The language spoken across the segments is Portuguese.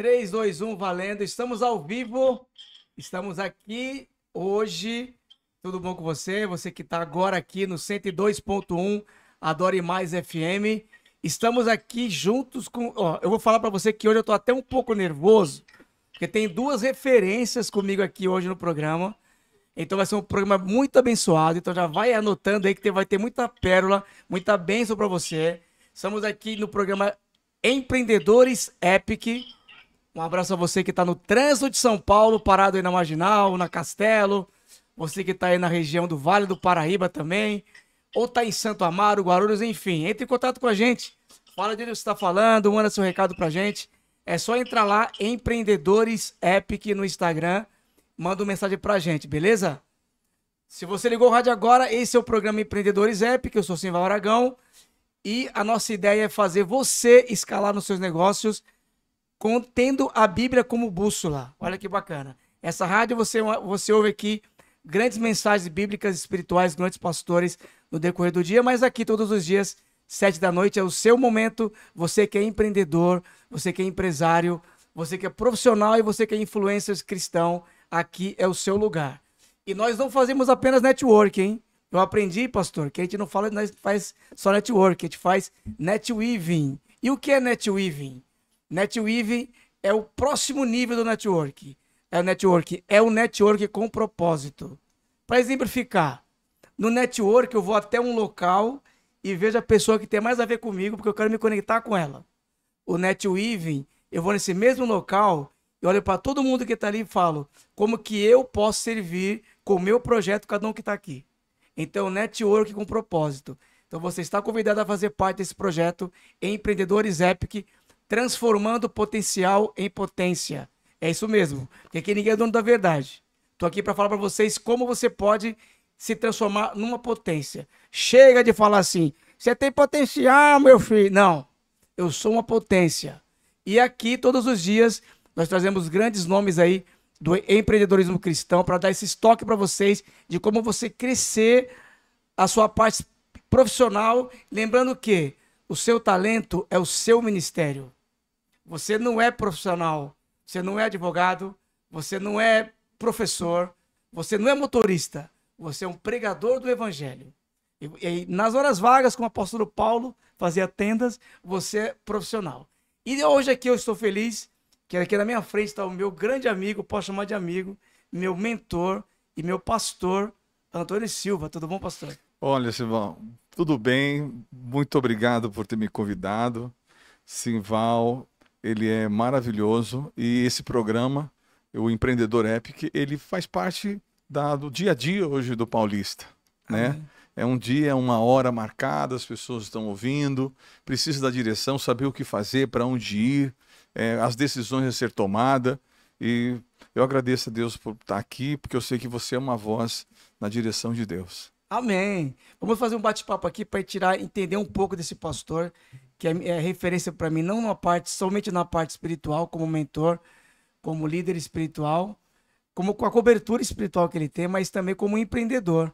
3, 2, 1, valendo. Estamos ao vivo. Estamos aqui hoje. Tudo bom com você? Você que está agora aqui no 102.1 Adore Mais FM. Estamos aqui juntos com. Ó, eu vou falar para você que hoje eu estou até um pouco nervoso, porque tem duas referências comigo aqui hoje no programa. Então vai ser um programa muito abençoado. Então já vai anotando aí que vai ter muita pérola, muita bênção para você. Estamos aqui no programa Empreendedores Epic um abraço a você que está no trânsito de São Paulo, parado aí na Marginal, na Castelo. Você que está aí na região do Vale do Paraíba também. Ou está em Santo Amaro, Guarulhos, enfim. Entre em contato com a gente. Fala de onde você está falando, manda seu recado para a gente. É só entrar lá, Empreendedores Epic no Instagram. Manda uma mensagem para a gente, beleza? Se você ligou o rádio agora, esse é o programa Empreendedores Epic. Eu sou Simval Aragão. E a nossa ideia é fazer você escalar nos seus negócios contendo a Bíblia como bússola. Olha que bacana. Essa rádio você, você ouve aqui grandes mensagens bíblicas, espirituais, grandes pastores no decorrer do dia, mas aqui todos os dias, sete da noite, é o seu momento. Você que é empreendedor, você que é empresário, você que é profissional e você que é influencer cristão, aqui é o seu lugar. E nós não fazemos apenas network, hein? Eu aprendi, pastor, que a gente não fala, nós faz só network, a gente faz netweaving. E o que é netweaving? weaving é o próximo nível do network. É o network, é o network com propósito. Para exemplificar, no network eu vou até um local e vejo a pessoa que tem mais a ver comigo, porque eu quero me conectar com ela. O NetWeaving, eu vou nesse mesmo local e olho para todo mundo que está ali e falo como que eu posso servir com o meu projeto, cada um que está aqui. Então, network com propósito. Então, você está convidado a fazer parte desse projeto Empreendedores Epic transformando potencial em potência. É isso mesmo, porque aqui ninguém é dono da verdade. Estou aqui para falar para vocês como você pode se transformar numa potência. Chega de falar assim, você tem potencial, meu filho. Não, eu sou uma potência. E aqui, todos os dias, nós trazemos grandes nomes aí do empreendedorismo cristão para dar esse estoque para vocês de como você crescer a sua parte profissional. Lembrando que o seu talento é o seu ministério. Você não é profissional, você não é advogado, você não é professor, você não é motorista, você é um pregador do evangelho. E, e nas horas vagas, como o apóstolo Paulo fazia tendas, você é profissional. E hoje aqui eu estou feliz, que aqui na minha frente está o meu grande amigo, posso chamar de amigo, meu mentor e meu pastor, Antônio Silva. Tudo bom, pastor? Olha, Silvão, tudo bem. Muito obrigado por ter me convidado. Simval, ele é maravilhoso e esse programa, o Empreendedor Epic, ele faz parte da, do dia a dia hoje do paulista, né? Amém. É um dia, é uma hora marcada, as pessoas estão ouvindo, precisa da direção, saber o que fazer, para onde ir, é, as decisões a ser tomada. E eu agradeço a Deus por estar tá aqui, porque eu sei que você é uma voz na direção de Deus. Amém. Vamos fazer um bate-papo aqui para tirar, entender um pouco desse pastor que é, é referência para mim, não na parte, somente na parte espiritual, como mentor, como líder espiritual, como com a cobertura espiritual que ele tem, mas também como empreendedor.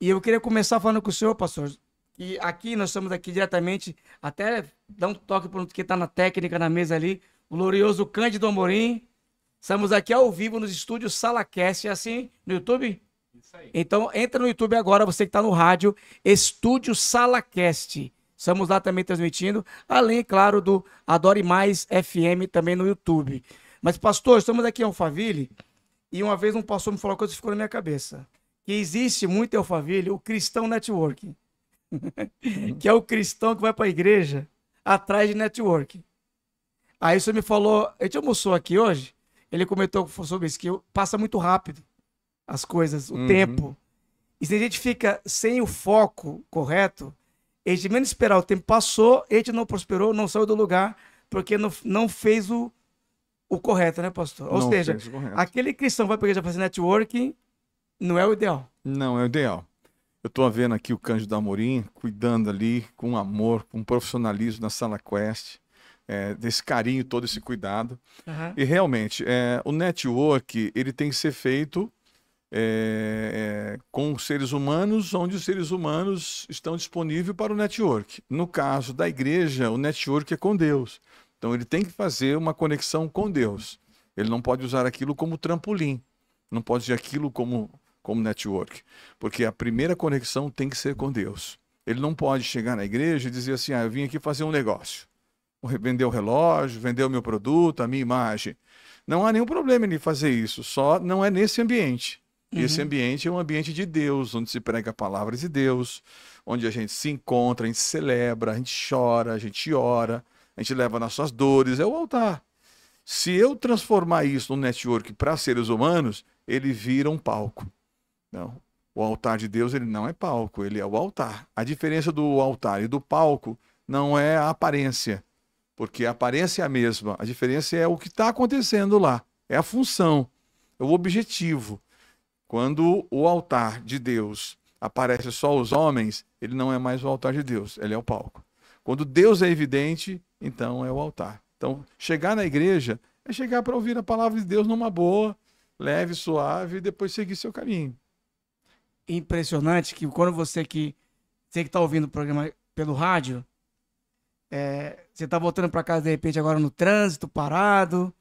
E eu queria começar falando com o senhor, pastor. E aqui nós estamos aqui diretamente, até dá um toque para o que está na técnica na mesa ali, o glorioso Cândido Amorim. Estamos aqui ao vivo nos estúdios SalaCast, é assim no YouTube? Isso aí. Então entra no YouTube agora, você que está no rádio, Estúdio SalaCast. Estamos lá também transmitindo, além, claro, do Adore Mais FM também no YouTube. Mas, pastor, estamos aqui em Alphaville e uma vez um pastor me falou uma coisa que ficou na minha cabeça. Que existe muito em Alphaville o cristão networking. que é o cristão que vai para a igreja atrás de networking. Aí você me falou, a gente almoçou aqui hoje, ele comentou sobre isso, que passa muito rápido as coisas, o uhum. tempo. E se a gente fica sem o foco correto, eles de menos esperar o tempo passou, ele não prosperou, não saiu do lugar, porque não, não fez o, o correto, né, pastor? Ou não seja, aquele cristão vai para já fazer networking, não é o ideal. Não é o ideal. Eu estou vendo aqui o Cândido Amorim cuidando ali com amor, com profissionalismo na Sala Quest. É, desse carinho todo, esse cuidado. Uhum. E realmente, é, o network ele tem que ser feito é, é, com seres humanos, onde os seres humanos estão disponíveis para o network. No caso da igreja, o network é com Deus. Então ele tem que fazer uma conexão com Deus. Ele não pode usar aquilo como trampolim, não pode usar aquilo como, como network, porque a primeira conexão tem que ser com Deus. Ele não pode chegar na igreja e dizer assim: ah, eu vim aqui fazer um negócio, vender o relógio, vender o meu produto, a minha imagem. Não há nenhum problema em fazer isso, só não é nesse ambiente. Uhum. Esse ambiente é um ambiente de Deus, onde se prega a palavra de Deus, onde a gente se encontra, a gente celebra, a gente chora, a gente ora, a gente leva nossas dores, é o altar. Se eu transformar isso num network para seres humanos, ele vira um palco. Não. O altar de Deus, ele não é palco, ele é o altar. A diferença do altar e do palco não é a aparência, porque a aparência é a mesma. A diferença é o que está acontecendo lá, é a função, é o objetivo. Quando o altar de Deus aparece só os homens, ele não é mais o altar de Deus, ele é o palco. Quando Deus é evidente, então é o altar. Então, chegar na igreja é chegar para ouvir a palavra de Deus numa boa, leve, suave e depois seguir seu caminho. Impressionante que quando você que você que está ouvindo o programa pelo rádio, é, você está voltando para casa de repente agora no trânsito parado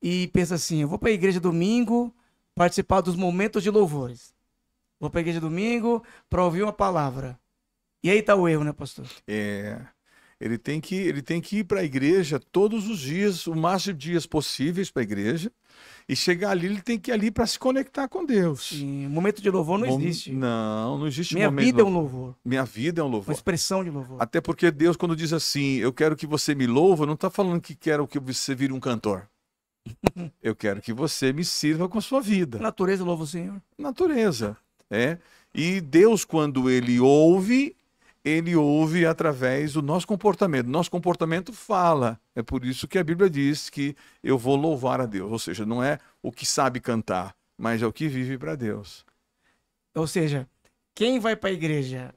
e pensa assim, eu vou para a igreja domingo, participar dos momentos de louvores. Vou pegar de igreja domingo para ouvir uma palavra. E aí está o erro, né, pastor? É. Ele tem que, ele tem que ir para a igreja todos os dias, o máximo de dias possíveis para a igreja. E chegar ali, ele tem que ir ali para se conectar com Deus. Sim, momento de louvor não existe. Não, não existe Minha momento. Minha vida é um louvor. Minha vida é um louvor. Uma expressão de louvor. Até porque Deus, quando diz assim, eu quero que você me louva, não está falando que quero que você vire um cantor. Eu quero que você me sirva com a sua vida. Natureza louva o Senhor. Natureza, é. E Deus, quando ele ouve, ele ouve através do nosso comportamento. Nosso comportamento fala. É por isso que a Bíblia diz que eu vou louvar a Deus. Ou seja, não é o que sabe cantar, mas é o que vive para Deus. Ou seja, quem vai para a igreja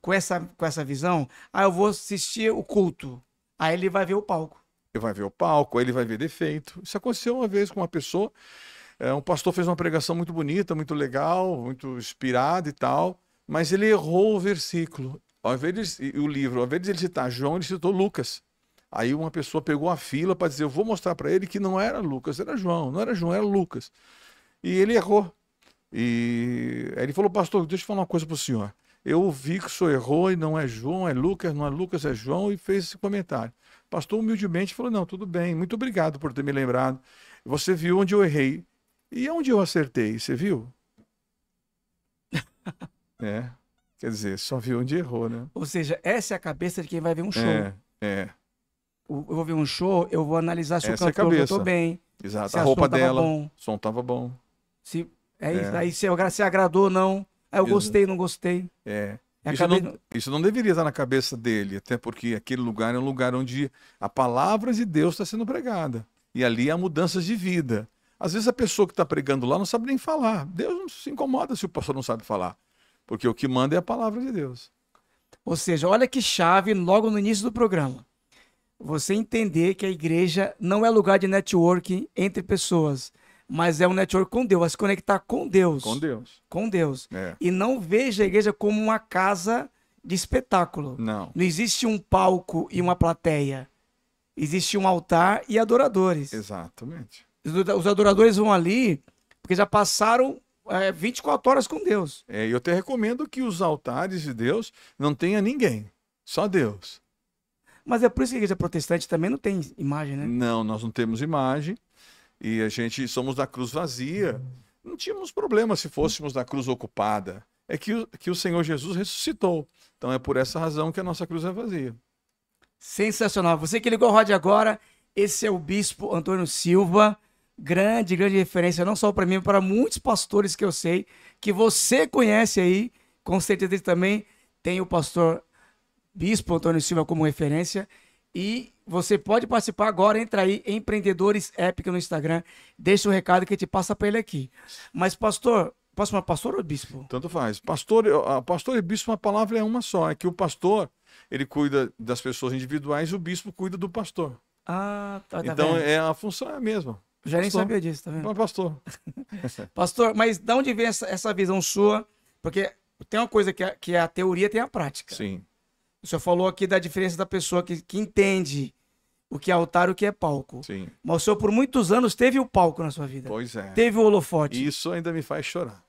com essa, com essa visão, ah, eu vou assistir o culto. Aí ele vai ver o palco ele vai ver o palco, aí ele vai ver defeito. Isso aconteceu uma vez com uma pessoa, é, um pastor fez uma pregação muito bonita, muito legal, muito inspirada e tal, mas ele errou o versículo. Ao invés de, o livro, ao invés de ele citar João, ele citou Lucas. Aí uma pessoa pegou a fila para dizer: Eu vou mostrar para ele que não era Lucas, era João, não era João, era Lucas. E ele errou. E aí ele falou: Pastor, deixa eu falar uma coisa para o senhor. Eu vi que o senhor errou e não é João, é Lucas, não é Lucas, é João, e fez esse comentário pastor humildemente falou: Não, tudo bem, muito obrigado por ter me lembrado. Você viu onde eu errei e onde eu acertei, você viu? é. Quer dizer, só viu onde errou, né? Ou seja, essa é a cabeça de quem vai ver um é, show. É. é. Eu vou ver um show, eu vou analisar se essa o é cantor é cantou bem. Exato. a roupa dela. O som tava bom. Se, é, é. Isso, Aí se, se agradou ou não. Aí eu Exato. gostei, não gostei. É. É isso, não, isso, não, deveria estar na cabeça dele, até porque aquele lugar é um lugar onde a palavra de Deus está sendo pregada. E ali há mudanças de vida. Às vezes a pessoa que está pregando lá não sabe nem falar. Deus não se incomoda se o pastor não sabe falar, porque o que manda é a palavra de Deus. Ou seja, olha que chave logo no início do programa. Você entender que a igreja não é lugar de networking entre pessoas, mas é um network com Deus, vai se conectar com Deus. Com Deus. Com Deus. É. E não veja a igreja como uma casa de espetáculo. Não. Não existe um palco e uma plateia. Existe um altar e adoradores. Exatamente. Os adoradores vão ali porque já passaram é, 24 horas com Deus. É, eu te recomendo que os altares de Deus não tenha ninguém, só Deus. Mas é por isso que a igreja protestante também não tem imagem, né? Não, nós não temos imagem. E a gente somos da cruz vazia. Não tínhamos problema se fôssemos da cruz ocupada. É que o, que o Senhor Jesus ressuscitou. Então é por essa razão que a nossa cruz é vazia. Sensacional. Você que ligou o rádio agora, esse é o Bispo Antônio Silva. Grande, grande referência, não só para mim, mas para muitos pastores que eu sei, que você conhece aí. Com certeza também tem o pastor Bispo Antônio Silva como referência. E você pode participar agora, entra aí, Empreendedores Épica no Instagram. Deixa o um recado que a gente passa para ele aqui. Mas, pastor, posso chamar pastor ou bispo? Tanto faz. Pastor, ah, pastor e bispo, uma palavra é uma só. É que o pastor, ele cuida das pessoas individuais e o bispo cuida do pastor. Ah, tá, tá Então, é a função é a mesma. Já pastor. nem sabia disso, tá vendo? Mas pastor. pastor, mas de onde vem essa, essa visão sua? Porque tem uma coisa que, é, que é a teoria tem a prática. Sim. O senhor falou aqui da diferença da pessoa que, que entende o que é altar e o que é palco. Sim. Mas o senhor, por muitos anos, teve o palco na sua vida. Pois é. Teve o holofote. Isso ainda me faz chorar.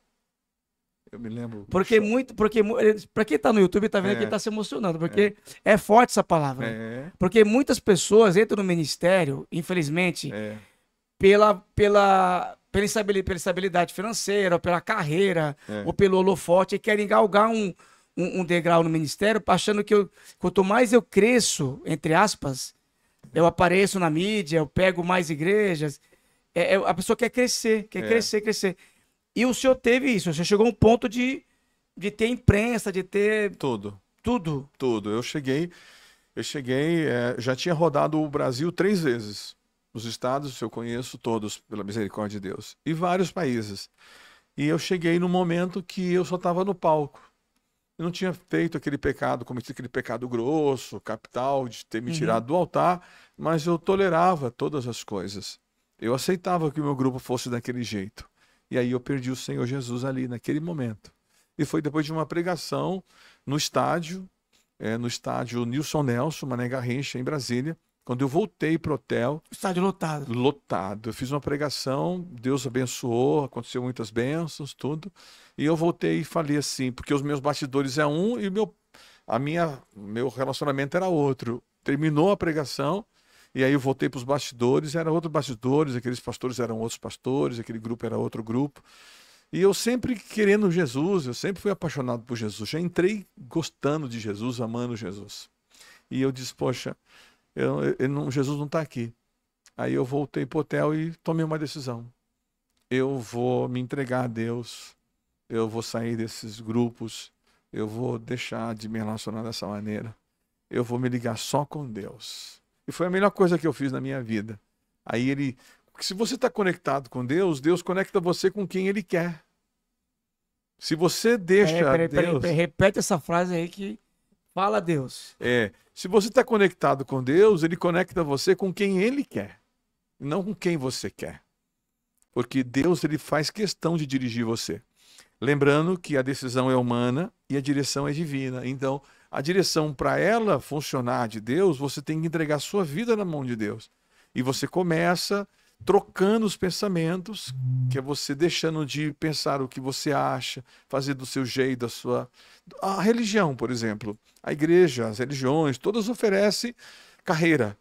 Eu me lembro. Porque muito. Porque, pra quem tá no YouTube, tá vendo é. que ele tá se emocionando. Porque é, é forte essa palavra. É. Porque muitas pessoas entram no ministério, infelizmente, é. pela, pela, pela, instabilidade, financeira, pela carreira, é. ou pelo holofote, e querem galgar um um, um, degrau no ministério, achando que eu, quanto mais eu cresço, entre aspas, eu apareço na mídia, eu pego mais igrejas. É, é, a pessoa quer crescer, quer é. crescer, crescer. E o senhor teve isso, você chegou a um ponto de, de ter imprensa, de ter. Tudo. Tudo. Tudo. Eu cheguei, eu cheguei, é, já tinha rodado o Brasil três vezes. Os estados eu conheço todos, pela misericórdia de Deus, e vários países. E eu cheguei no momento que eu só estava no palco eu não tinha feito aquele pecado, cometido aquele pecado grosso, capital, de ter me uhum. tirado do altar, mas eu tolerava todas as coisas. Eu aceitava que o meu grupo fosse daquele jeito. E aí eu perdi o Senhor Jesus ali, naquele momento. E foi depois de uma pregação no estádio, é, no estádio Nilson Nelson, Mané Garrincha, em Brasília, quando eu voltei pro hotel. Estádio lotado. Lotado. Eu fiz uma pregação, Deus abençoou, aconteceu muitas bênçãos, tudo. E eu voltei e falei assim, porque os meus bastidores é um e meu, a minha, meu relacionamento era outro. Terminou a pregação, e aí eu voltei para os bastidores, eram outros bastidores, aqueles pastores eram outros pastores, aquele grupo era outro grupo. E eu sempre querendo Jesus, eu sempre fui apaixonado por Jesus. Já entrei gostando de Jesus, amando Jesus. E eu disse, poxa, eu, não, Jesus não está aqui. Aí eu voltei para o hotel e tomei uma decisão. Eu vou me entregar a Deus, eu vou sair desses grupos, eu vou deixar de me relacionar dessa maneira, eu vou me ligar só com Deus. E foi a melhor coisa que eu fiz na minha vida. Aí ele. Porque se você está conectado com Deus, Deus conecta você com quem Ele quer. Se você deixa. Peraí, peraí, Deus... peraí, repete essa frase aí que Fala Deus. É. Se você está conectado com Deus, ele conecta você com quem ele quer, não com quem você quer. Porque Deus ele faz questão de dirigir você. Lembrando que a decisão é humana e a direção é divina. Então, a direção para ela funcionar de Deus, você tem que entregar sua vida na mão de Deus. E você começa trocando os pensamentos, que é você deixando de pensar o que você acha, fazer do seu jeito, da sua. A religião, por exemplo, a igreja, as religiões, todas oferecem carreira.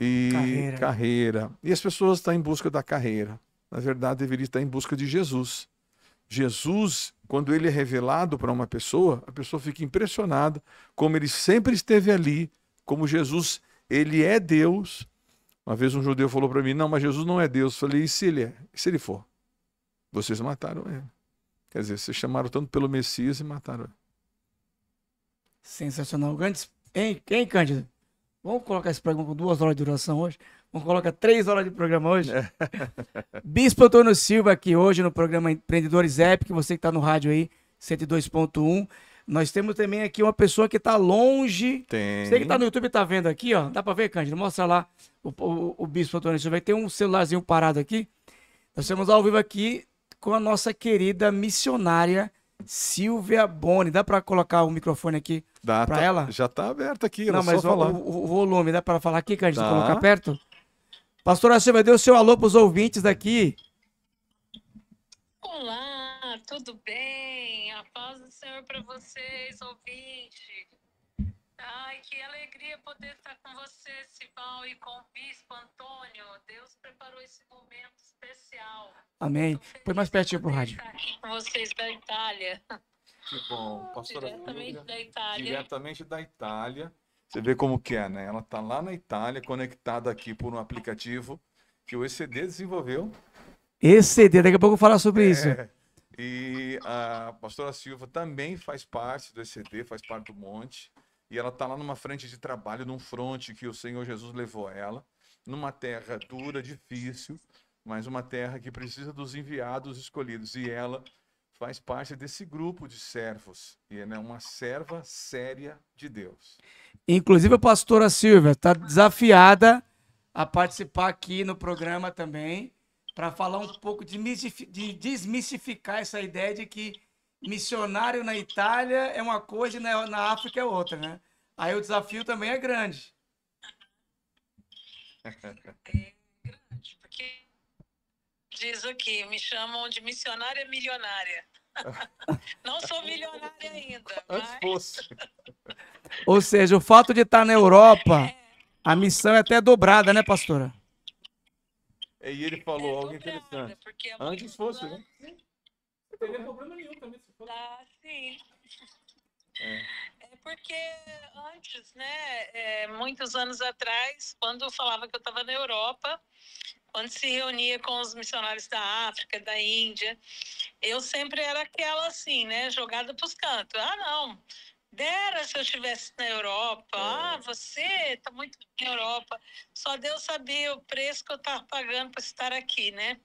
E carreira. carreira. E as pessoas estão em busca da carreira. Na verdade, deveria estar em busca de Jesus. Jesus, quando ele é revelado para uma pessoa, a pessoa fica impressionada como ele sempre esteve ali, como Jesus, ele é Deus, uma vez um judeu falou para mim: Não, mas Jesus não é Deus. Eu falei: E se ele é? E se ele for? Vocês mataram ele. Quer dizer, vocês chamaram tanto pelo Messias e mataram ele. Sensacional. Grandes. Hein, hein Cândido? Vamos colocar esse programa com duas horas de duração hoje. Vamos colocar três horas de programa hoje. É. Bispo Antônio Silva aqui hoje no programa Empreendedores Epic. Você que está no rádio aí, 102.1. Nós temos também aqui uma pessoa que está longe. Tem. Você que está no YouTube está vendo aqui, ó. Dá para ver, Cândido? Mostra lá o, o, o bispo Antônio ter um celularzinho parado aqui. Nós estamos ao vivo aqui com a nossa querida missionária Silvia Boni. Dá para colocar o microfone aqui para tá, ela? Já está aberto aqui, não, mas o, o, o, volume, dá para falar aqui que a gente tá. colocar perto? Pastora Silvia, dê o seu alô para os ouvintes daqui. Olá, tudo bem? A paz do Senhor para vocês, ouvintes. Ai, que alegria poder estar com você, Sival, e com o Bispo Antônio. Deus preparou esse momento especial. Amém. Põe mais pertinho o rádio. aqui com vocês da Itália. Que bom. Pastora diretamente da Itália. Diretamente da Itália. Você vê como que é, né? Ela está lá na Itália, conectada aqui por um aplicativo que o ECD desenvolveu. ECD, daqui a pouco eu vou falar sobre é. isso. E a pastora Silva também faz parte do ECD, faz parte do Monte. E ela está lá numa frente de trabalho, num fronte que o Senhor Jesus levou ela, numa terra dura, difícil, mas uma terra que precisa dos enviados escolhidos. E ela faz parte desse grupo de servos. E ela é uma serva séria de Deus. Inclusive a pastora Silvia está desafiada a participar aqui no programa também para falar um pouco de, de desmistificar essa ideia de que missionário na Itália é uma coisa e na, na África é outra, né? Aí o desafio também é grande. É grande, porque diz aqui, me chamam de missionária milionária. Não sou milionária ainda. Antes mas... fosse. Ou seja, o fato de estar tá na Europa, é. a missão é até dobrada, né, pastora? E ele falou é algo interessante. É Antes fosse, né? Não teria problema nenhum também se fosse. Ah, sim. É. é. porque antes, né, é, muitos anos atrás, quando eu falava que eu estava na Europa, quando se reunia com os missionários da África, da Índia, eu sempre era aquela assim, né, jogada para os cantos. Ah, não, dera se eu estivesse na Europa. É. Ah, você está muito na Europa. Só Deus sabia o preço que eu estava pagando para estar aqui, né?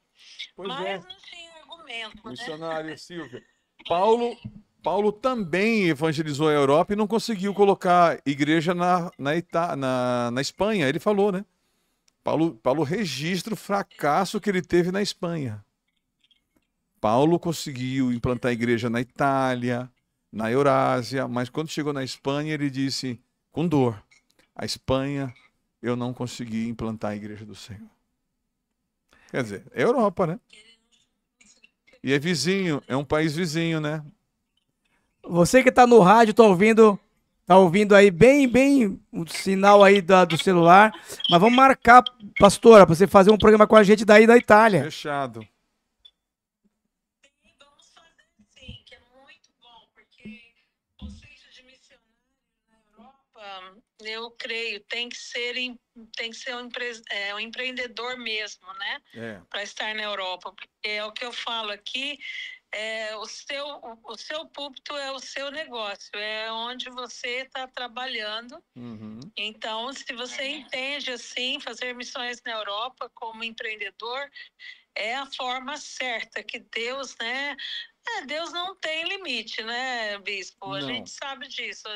Pois Mas, é momento. Né? Missionário né? Silvia. Paulo, Paulo também evangelizou a Europa e não conseguiu colocar igreja na, na, Ita, na, na Espanha. Ele falou, né? Paulo, Paulo registra o fracasso que ele teve na Espanha. Paulo conseguiu implantar a igreja na Itália, na Eurásia, mas quando chegou na Espanha, ele disse com dor: A Espanha, eu não consegui implantar a igreja do Senhor. Quer dizer, é Europa, né? E é vizinho, é um país vizinho, né? Você que tá no rádio, tá ouvindo, tá ouvindo aí bem, bem o sinal aí da, do celular. Mas vamos marcar, pastora, para você fazer um programa com a gente daí da Itália. Fechado. eu creio, tem que ser, tem que ser um, empre, é, um empreendedor mesmo, né? É. Para estar na Europa. Porque é o que eu falo aqui, é, o, seu, o, seu púlpito é o seu negócio, é onde você está trabalhando. Uhum. Então, se você entende assim, fazer missões na Europa como empreendedor é a forma certa que Deus, né? É, Deus não tem limite, né, bispo? Não. A gente sabe disso.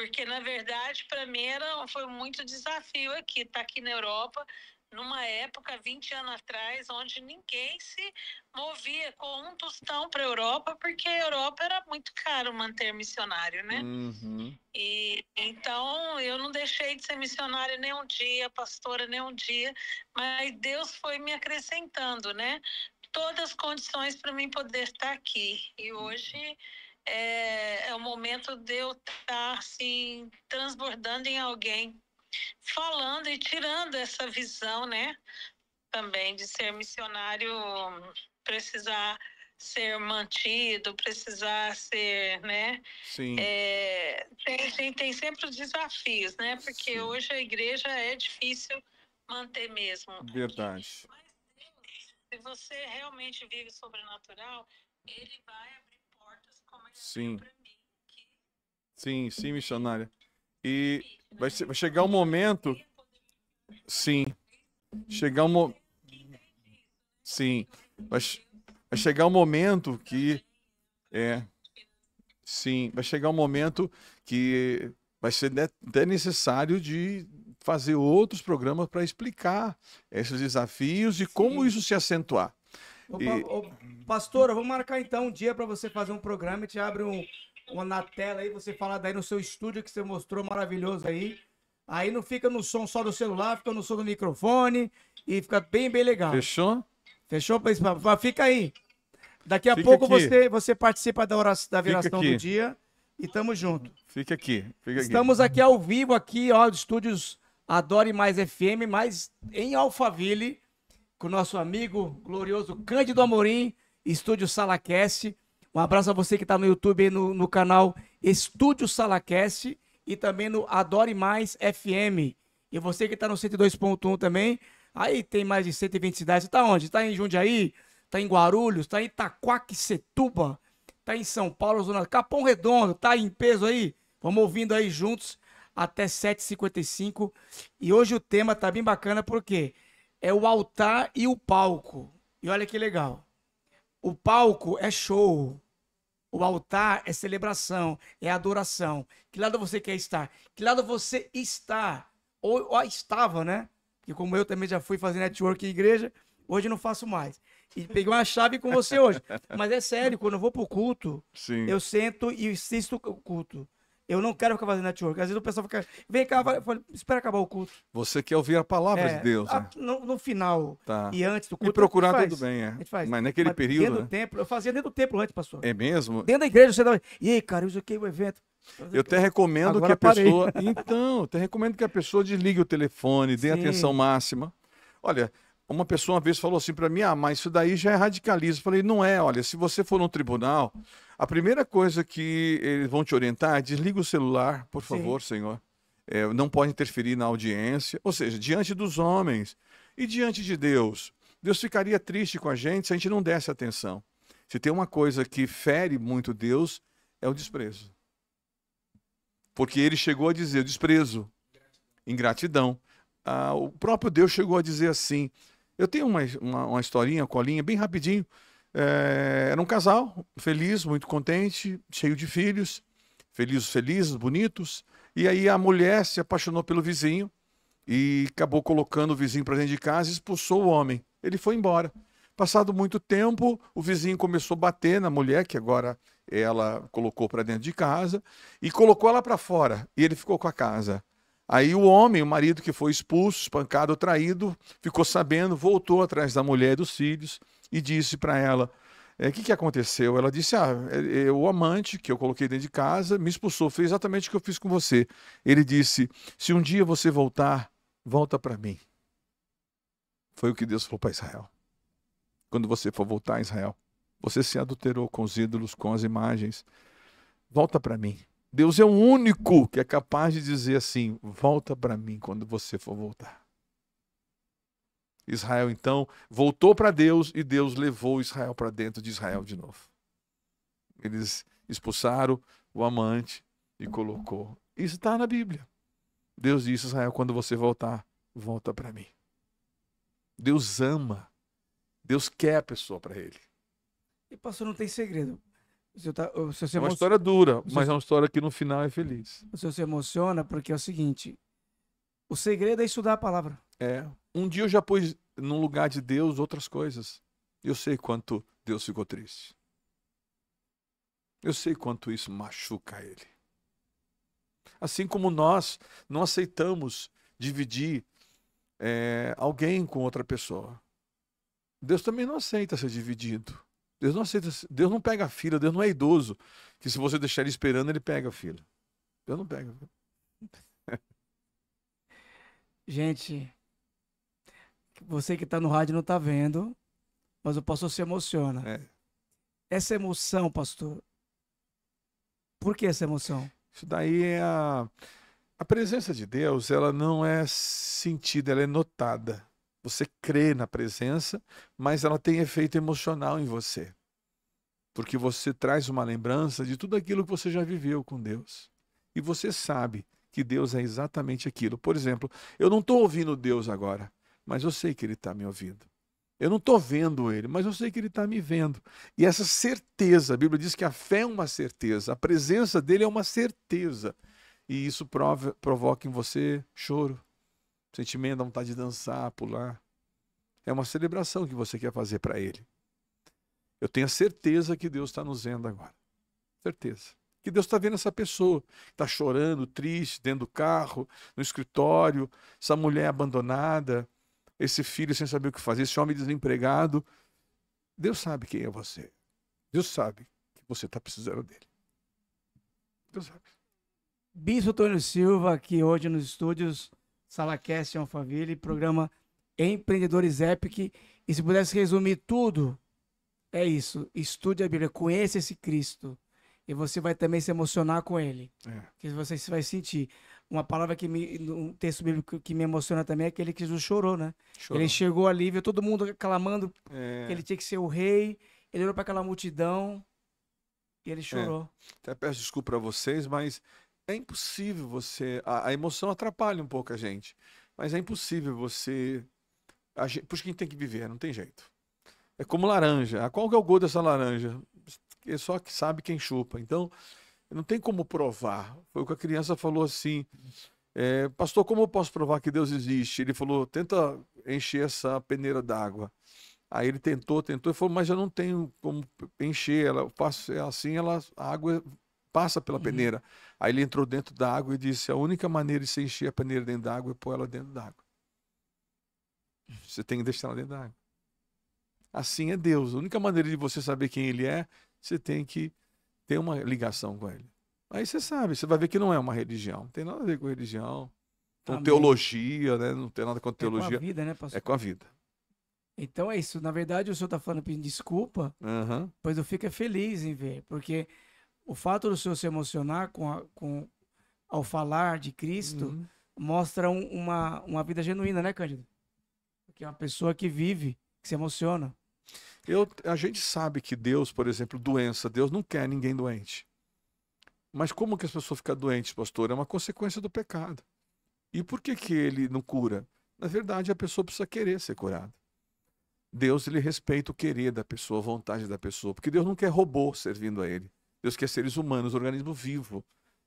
Porque, na verdade, para mim era, foi muito desafio aqui, estar tá aqui na Europa, numa época, 20 anos atrás, onde ninguém se movia com um tostão para a Europa, porque a Europa era muito caro manter missionário, né? Uhum. E então eu não deixei de ser missionária nem um dia, pastora nem um dia, mas Deus foi me acrescentando, né? Todas as condições para mim poder estar aqui. E uhum. hoje é, é o momento de eu estar assim, transbordando em alguém, falando e tirando essa visão, né? Também de ser missionário, precisar ser mantido, precisar ser, né? Sim. É, tem, tem, sempre os desafios, né? Porque Sim. hoje a igreja é difícil manter mesmo. Verdade. Mas Deus, se você realmente vive sobrenatural, ele vai Sim. Sim, sim, uhum. missionária. E vai, vai chegar um momento. Sim. Chegar um momento. Sim. Vai, vai chegar um momento que. É. Né? Sim. Vai chegar um momento que vai ser até necessário de fazer outros programas para explicar esses desafios e como isso se acentuar. Ô, e... pastora, vamos marcar então um dia para você fazer um programa e te abre um, uma na tela aí, você fala daí no seu estúdio que você mostrou maravilhoso aí. Aí não fica no som só do celular, fica no som do microfone e fica bem, bem legal. Fechou? Fechou? Fica aí. Daqui a fica pouco você, você participa da, oração, da viração do dia e tamo junto. Fica aqui, fica aqui. Estamos aqui ao vivo, aqui, ó, estúdios Adore Mais FM, mas em Alphaville, com o nosso amigo glorioso Cândido Amorim, Estúdio SalaCast. Um abraço a você que está no YouTube, no, no canal Estúdio SalaCast e também no Adore Mais FM. E você que está no 102.1 também. Aí tem mais de 120 cidades. Está onde? Está em Jundiaí? Está em Guarulhos? Está em Itaquaquecetuba? Está em São Paulo, Zona Capão Redondo? Está em peso aí? Vamos ouvindo aí juntos até 7h55. E hoje o tema tá bem bacana porque quê? é o altar e o palco. E olha que legal. O palco é show. O altar é celebração, é adoração. Que lado você quer estar? Que lado você está? Ou, ou estava, né? Porque como eu também já fui fazer network em igreja, hoje não faço mais. E peguei uma chave com você hoje. Mas é sério, quando eu vou pro culto, Sim. eu sento e assisto o culto. Eu não quero ficar fazendo network. Às vezes o pessoal fica, vem cá, espera acabar o culto. Você quer ouvir a palavra é, de Deus, a, né? no, no, final tá. e antes do culto. E procurar tudo bem, é. Mas naquele Mas período. Dentro né? do templo, eu fazia dentro do templo antes, pastor. É mesmo? Dentro da igreja, você dá. E aí, cara, eu joguei o evento. Eu até recomendo Agora que a parei. pessoa. Então, até recomendo que a pessoa desligue o telefone, dê Sim. atenção máxima. Olha, uma pessoa uma vez falou assim para mim: ah, mas isso daí já é radicalismo. Eu falei: não é, olha, se você for num tribunal, a primeira coisa que eles vão te orientar é desliga o celular, por favor, Sim. Senhor. É, não pode interferir na audiência, ou seja, diante dos homens e diante de Deus. Deus ficaria triste com a gente se a gente não desse atenção. Se tem uma coisa que fere muito Deus, é o desprezo. Porque ele chegou a dizer desprezo, ingratidão. Ah, o próprio Deus chegou a dizer assim. Eu tenho uma, uma, uma historinha, colinha, bem rapidinho, é, era um casal feliz, muito contente, cheio de filhos, felizes, felizes, bonitos. E aí a mulher se apaixonou pelo vizinho e acabou colocando o vizinho para dentro de casa e expulsou o homem. Ele foi embora. Passado muito tempo, o vizinho começou a bater na mulher, que agora ela colocou para dentro de casa, e colocou ela para fora, e ele ficou com a casa. Aí o homem, o marido que foi expulso, espancado, traído, ficou sabendo, voltou atrás da mulher e dos filhos, e disse para ela: o é, que, que aconteceu? Ela disse: Ah, é, é, o amante que eu coloquei dentro de casa me expulsou, fez exatamente o que eu fiz com você. Ele disse: Se um dia você voltar, volta para mim. Foi o que Deus falou para Israel. Quando você for voltar a Israel, você se adulterou com os ídolos, com as imagens. Volta para mim. Deus é o único que é capaz de dizer assim: volta para mim quando você for voltar. Israel então voltou para Deus e Deus levou Israel para dentro de Israel de novo. Eles expulsaram o amante e colocou. Isso está na Bíblia. Deus disse: Israel, quando você voltar, volta para mim. Deus ama. Deus quer a pessoa para ele. E pastor, não tem segredo. tá, se é uma história dura, mas é uma história que no final é feliz. O senhor se emociona porque é o seguinte: o segredo é estudar a palavra. É. Um dia eu já pus no lugar de Deus outras coisas. Eu sei quanto Deus ficou triste. Eu sei quanto isso machuca ele. Assim como nós não aceitamos dividir é, alguém com outra pessoa. Deus também não aceita ser dividido. Deus não aceita, Deus não pega filha. Deus não é idoso, que se você deixar ele esperando, ele pega filha. Deus não pega. Gente, você que está no rádio não está vendo, mas o pastor se emociona. É. Essa emoção, pastor, por que essa emoção? Isso daí é a, a presença de Deus, ela não é sentida, ela é notada. Você crê na presença, mas ela tem efeito emocional em você. Porque você traz uma lembrança de tudo aquilo que você já viveu com Deus. E você sabe que Deus é exatamente aquilo. Por exemplo, eu não estou ouvindo Deus agora mas eu sei que Ele está me ouvindo. Eu não estou vendo ele, mas eu sei que ele está me vendo. E essa certeza, a Bíblia diz que a fé é uma certeza, a presença dele é uma certeza. E isso prova, provoca em você choro, sentimento da vontade de dançar, pular. É uma celebração que você quer fazer para ele. Eu tenho a certeza que Deus está nos vendo agora. Certeza. Que Deus está vendo essa pessoa que está chorando, triste, dentro do carro, no escritório, essa mulher abandonada esse filho sem saber o que fazer, esse homem desempregado. Deus sabe quem é você. Deus sabe que você está precisando dele. Deus sabe. Bispo Antônio Silva, aqui hoje nos estúdios Sala Cast Alphaville, programa Empreendedores Epic. E se pudesse resumir tudo, é isso. Estude a Bíblia, conheça esse Cristo. E você vai também se emocionar com ele. É. Que você vai sentir uma palavra que me. Um texto bíblico que me emociona também é aquele que Jesus chorou, né? Chorou. Ele chegou ali, viu todo mundo clamando é. que ele tinha que ser o rei. Ele olhou para aquela multidão e ele é. chorou. É. Até peço desculpa a vocês, mas é impossível você. A, a, emoção atrapalha um pouco a gente. Mas é impossível você. A gente, por isso que a gente tem que viver, não tem jeito. É como laranja. Qual que é o gol dessa laranja? É só que sabe quem chupa. Então, não tem como provar. Foi o que a criança falou assim. É, pastor, como eu posso provar que Deus existe? Ele falou: tenta encher essa peneira d'água. Aí ele tentou, tentou e falou: mas eu não tenho como encher ela. Eu faço é assim, ela, a água passa pela uhum. peneira. Aí ele entrou dentro da água e disse: a única maneira de se encher a peneira dentro da água é pôr ela dentro da água. Você tem que deixar ela dentro da água. Assim é Deus. A única maneira de você saber quem Ele é, você tem que tem uma ligação com ele. Aí você sabe, você vai ver que não é uma religião. Não tem nada a ver com religião. Com então, Amém. teologia, né? Não tem nada com teologia. É com a vida, né, pastor? É com a vida. Então é isso. Na verdade, o senhor está falando pedindo desculpa, uhum. pois eu fico feliz em ver. Porque o fato do senhor se emocionar com, a, com ao falar de Cristo uhum. mostra um, uma, uma vida genuína, né, Cândido? Que é uma pessoa que vive, que se emociona. Eu, a gente sabe que Deus, por exemplo, doença, Deus não quer ninguém doente. Mas como que as pessoas ficam doentes, pastor? É uma consequência do pecado. E por que, que ele não cura? Na verdade, a pessoa precisa querer ser curada. Deus ele respeita o querer da pessoa, a vontade da pessoa, porque Deus não quer robô servindo a ele. Deus quer seres humanos, organismo vivo.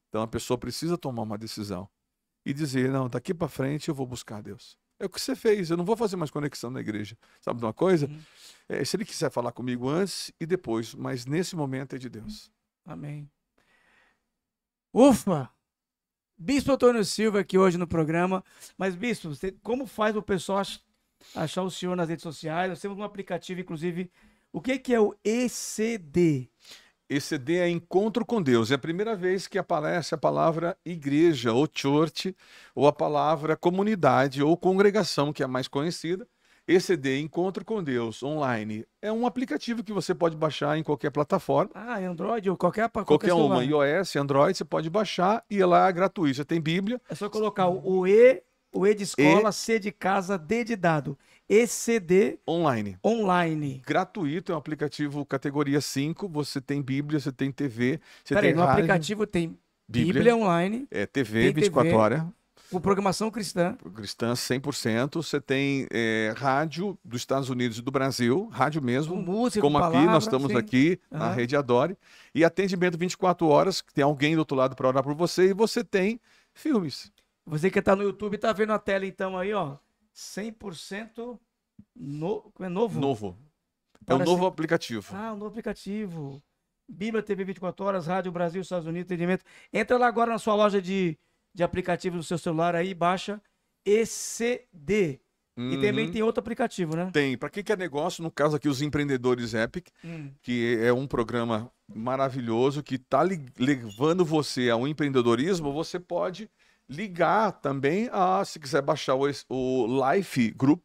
Então a pessoa precisa tomar uma decisão e dizer: não, daqui para frente eu vou buscar Deus. É o que você fez. Eu não vou fazer mais conexão na igreja. Sabe de uma coisa? Uhum. É, se ele quiser falar comigo antes e depois, mas nesse momento é de Deus. Amém. Ufa! Bispo Antônio Silva aqui hoje no programa. Mas, Bispo, você, como faz o pessoal achar o senhor nas redes sociais? Nós temos um aplicativo, inclusive. O que, que é o ECD? ECD é encontro com Deus. É a primeira vez que aparece a palavra igreja, ou church, ou a palavra comunidade, ou congregação, que é a mais conhecida. ECD Encontro com Deus Online é um aplicativo que você pode baixar em qualquer plataforma. Ah, é Android ou qualquer Qualquer, qualquer uma, iOS, Android, você pode baixar e lá é gratuito. Você tem Bíblia. É só colocar o E, o E de escola, e... C de casa, D de dado. ECD Online. Online. Gratuito, é um aplicativo categoria 5. Você tem Bíblia, você tem TV, você Peraí, tem. Peraí, no rádio, aplicativo tem Bíblia, Bíblia online. É TV 24 horas. Com programação cristã. Cristã 100%. Você tem é, rádio dos Estados Unidos e do Brasil, rádio mesmo. Com música, como com aqui, palavra, nós estamos sim. aqui uhum. na Rede Adore. E atendimento 24 horas, que tem alguém do outro lado para orar por você, e você tem filmes. Você que está no YouTube está vendo a tela então aí, ó. 100% no, é novo? Novo. É um novo aplicativo. Ah, um novo aplicativo. Bíblia TV 24 horas, Rádio Brasil, Estados Unidos, Entendimento. Entra lá agora na sua loja de, de aplicativos do seu celular aí, baixa ECD. Uhum. E também uhum. tem outro aplicativo, né? Tem. Para quem quer negócio, no caso aqui, os Empreendedores Epic, hum. que é um programa maravilhoso que está levando você ao empreendedorismo, você pode ligar também a, se quiser baixar o, o Life Group,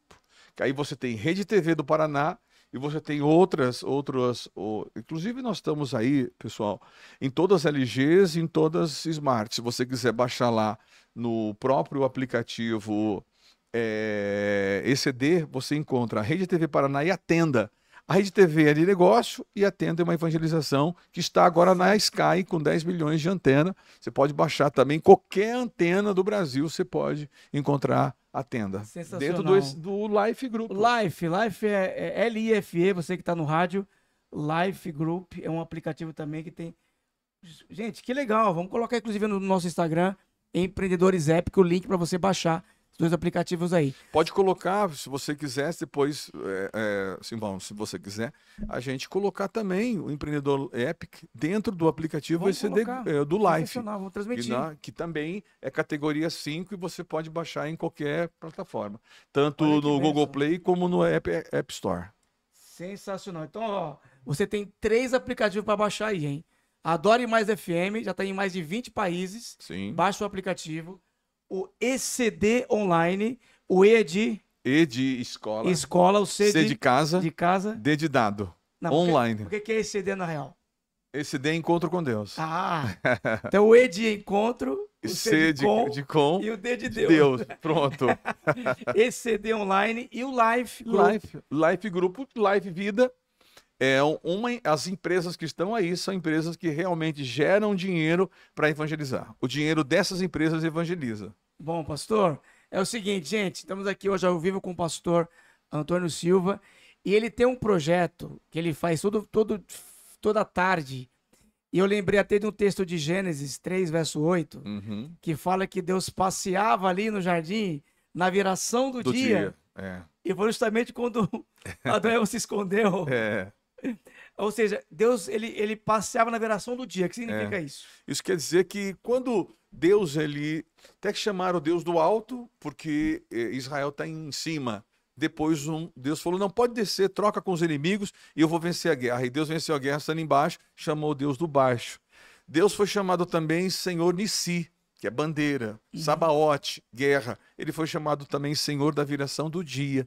que aí você tem Rede TV do Paraná e você tem outras, outras, o inclusive nós estamos aí, pessoal, em todas as LGs, em todas as Smart. Se você quiser baixar lá no próprio aplicativo é, eh, ECD, você encontra a Rede TV Paraná e a Tenda. A Rede TV é de negócio e a Tenda é uma evangelização que está agora na Sky com 10 milhões de antena. Você pode baixar também qualquer antena do Brasil, você pode encontrar a Tenda. Dentro do, do Life Group. Life, Life é, é L-I-F-E, você que está no rádio. Life Group é um aplicativo também que tem. Gente, que legal! Vamos colocar inclusive no nosso Instagram, Empreendedores App, o link para você baixar dois aplicativos aí. Pode colocar, se você quiser, depois, é, é, Simão, se você quiser, a gente colocar também o empreendedor Epic dentro do aplicativo vamos ECD, é, do Live. Vamos transmitir. Que, na, que, também é categoria 5 e você pode baixar em qualquer plataforma, tanto no mesmo. Google Play como no App, App Store. Sensacional. Então, ó, você tem três aplicativos para baixar aí, hein? Adore Mais FM, já está em mais de 20 países. Sim. Baixa o aplicativo o ECD Online, o E de... E de escola. Escola, o C, C de, de, casa. De casa. D de dado. Não, online. O que, é ECD na real? ECD é encontro com Deus. Ah, então o E de encontro, o C, C de, com, de, com, e o D de Deus. Deus, pronto. ECD online e o Life Group. Life, life Grupo, Life Vida é uma, as empresas que estão aí são empresas que realmente geram dinheiro para evangelizar. O dinheiro dessas empresas evangeliza. Bom, pastor, é o seguinte, gente, estamos aqui hoje ao vivo com o pastor Antônio Silva e ele tem um projeto que ele faz todo, todo, toda tarde. E eu lembrei até de um texto de Gênesis 3, verso 8, uhum. que fala que Deus passeava ali no jardim na viração do, do dia. dia. É. E foi justamente quando Adão se escondeu. É. Ou seja, Deus ele, ele passeava na veração do dia. O que significa é. isso? Isso quer dizer que quando Deus ele até que chamaram Deus do alto, porque eh, Israel está em cima. Depois um, Deus falou: não pode descer, troca com os inimigos e eu vou vencer a guerra. E Deus venceu a guerra estando embaixo, chamou Deus do baixo. Deus foi chamado também Senhor Nissi, que é bandeira, uhum. Sabaote, guerra. Ele foi chamado também Senhor da viração do dia,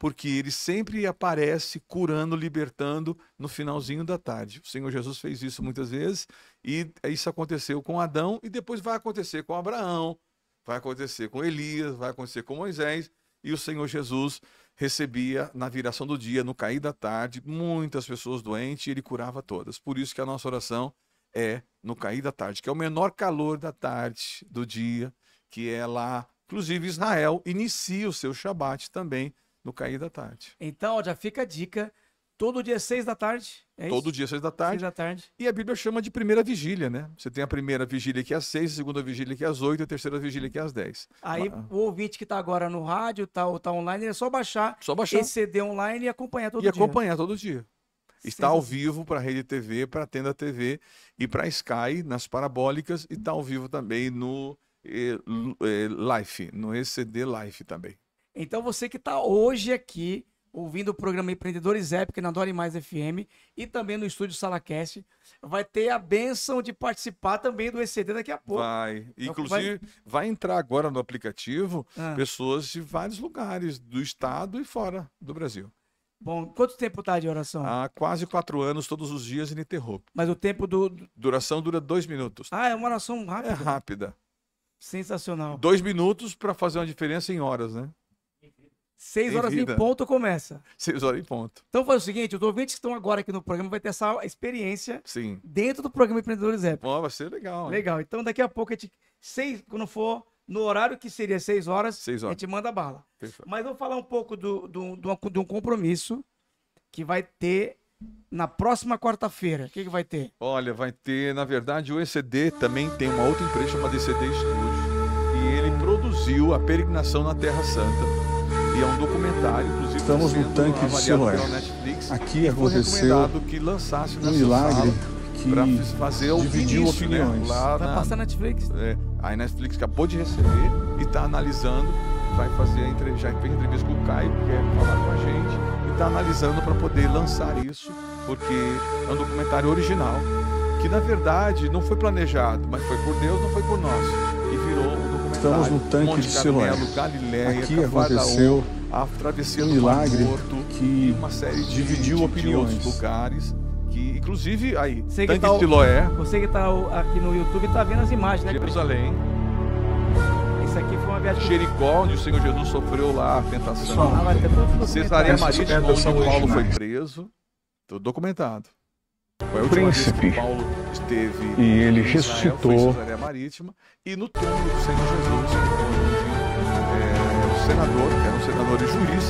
porque ele sempre aparece curando, libertando no finalzinho da tarde. O Senhor Jesus fez isso muitas vezes e isso aconteceu com Adão e depois vai acontecer com Abraão, vai acontecer com Elias, vai acontecer com Moisés e o Senhor Jesus recebia na viração do dia, no cair da tarde, muitas pessoas doentes e ele curava todas. Por isso que a nossa oração é no cair da tarde, que é o menor calor da tarde do dia, que é lá, inclusive Israel inicia o seu Shabat também no cair da tarde. Então, ó, já fica a dica. Todo dia seis da tarde. É Todo isso? dia seis da tarde. Seis da tarde. E a Bíblia chama de primeira vigília, né? Você tem a primeira vigília que é às seis, a segunda vigília que é às oito, a terceira vigília que é às dez. Aí Mas... o ouvinte que está agora no rádio, tá, ou tá online, é só baixar, só baixar. esse CD online e acompanhar todo e dia. E acompanhar todo dia. Está ao vivo para a Rede TV, para a Tenda TV e para a Sky, nas parabólicas, e está ao vivo também no eh, eh Life, no ECD Life também. Então você que está hoje aqui ouvindo o programa Empreendedores Épica na Dore Mais FM e também no estúdio SalaCast, vai ter a benção de participar também do ECD daqui a pouco. Vai. É Inclusive, vai... vai entrar agora no aplicativo ah. pessoas de vários lugares, do estado e fora do Brasil. Bom, quanto tempo tá de oração? Há quase quatro anos, todos os dias ininterrupto. Mas o tempo do. Duração dura dois minutos. Ah, é uma oração rápida. É rápida. Sensacional. Dois minutos para fazer uma diferença em horas, né? Seis horas em ponto começa. Seis horas em ponto. Então faz o seguinte, os ouvintes que estão agora aqui no programa vai ter essa experiência Sim. dentro do programa Empreendedores App. Oh, vai ser legal. Hein? Legal. Então daqui a pouco a gente, seis, quando for no horário que seria seis horas, seis horas. a gente manda bala. Perfeito. Mas vou falar um pouco do, do, do, de um compromisso que vai ter na próxima quarta-feira. O que, que vai ter? Olha, vai ter, na verdade, o ECD também tem uma outra empresa chamada ECD Studios e ele produziu a peregrinação na Terra Santa e é um documentário, inclusive. Estamos no tanque de Siloé. Aqui aconteceu um milagre que fazer o dividiu início, né, opiniões. Né? Lá tá na, Netflix? É, aí a Netflix acabou de receber e está analisando. Vai fazer a entrevista, já fez entrevista com o Caio, que quer falar com a gente, e está analisando para poder lançar isso, porque é um documentário original, que na verdade não foi planejado, mas foi por Deus, não foi por nós. E virou Estamos no tanque de Siloé. Aqui aconteceu um milagre que dividiu opiniões. Lugares que, inclusive, aí, você tanque tá, de Siloé. Você que está aqui no YouTube está vendo as imagens, né? Jerusalém. Isso aqui foi uma viagem. Jericó, onde o Senhor Jesus sofreu lá a tentação. Ah, Cesareia Marítima, onde São Paulo foi preso. Tudo documentado. Foi o príncipe. Paulo esteve e ele ressuscitou. Marítima, e no túmulo do Senhor Jesus, onde é, o senador, que era um senador e juiz,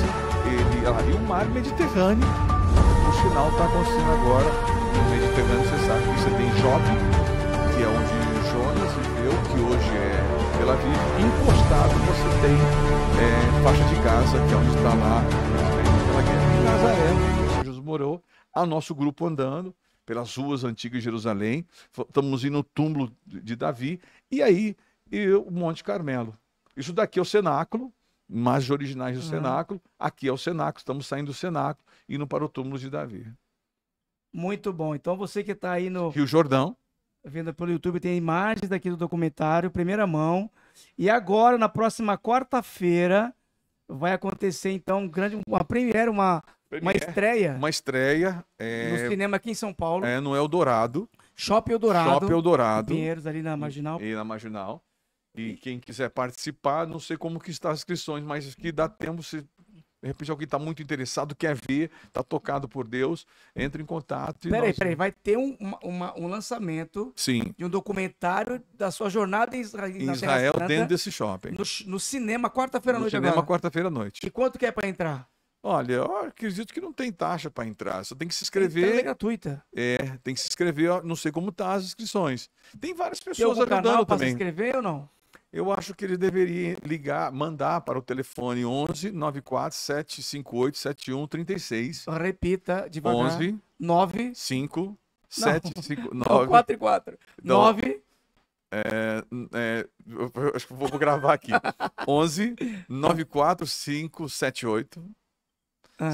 ele ali o mar Mediterrâneo, no final está acontecendo agora no Mediterrâneo, você sabe que você tem Jope, que é onde Jonas viveu, que hoje é Tel Aviv, encostado você tem é, faixa de casa que é onde está lá, né, onde tem, onde Gaza onde Jesus morou, a nosso grupo andando, pelas ruas antigas de Jerusalém, estamos indo no túmulo de Davi, e aí e o Monte Carmelo. Isso daqui é o cenáculo, imagens originais do uhum. cenáculo, aqui é o cenáculo, estamos saindo do cenáculo, indo para o túmulo de Davi. Muito bom. Então você que está aí no. Rio Jordão. Vendo pelo YouTube, tem imagens daqui do documentário, primeira mão. E agora, na próxima quarta-feira, vai acontecer então um grande, uma primeira, uma, uma é estreia? Uma estreia. É... No cinema aqui em São Paulo. É, no Eldorado. Shopping Eldorado. Shopping Eldorado. Pinheiros, ali na Marginal. E, e na Marginal. E quem quiser participar, não sei como que está as inscrições, mas que dá tempo, se de repente alguém está muito interessado, quer ver, está tocado por Deus, entre em contato. Peraí, nós... peraí, vai ter um, uma, um lançamento Sim. de um documentário da sua jornada em Israel, em Israel Santa, dentro desse shopping. No, no cinema, quarta-feira à noite. No cinema, quarta-feira à noite. E quanto que é para entrar? Olha, eu acredito que não tem taxa para entrar, só tem que se é inscrever. É gratuita. É, tem que se inscrever, não sei como tá as inscrições. Tem várias pessoas tem ajudando canal também. se inscrever ou não? Eu acho que ele deveria ligar, mandar para o telefone 11 94 758 7136. Repita de volta. 11 9 5 7 5 9 4 4. 9 é, é, eu, eu acho que vou gravar aqui. 11 94 578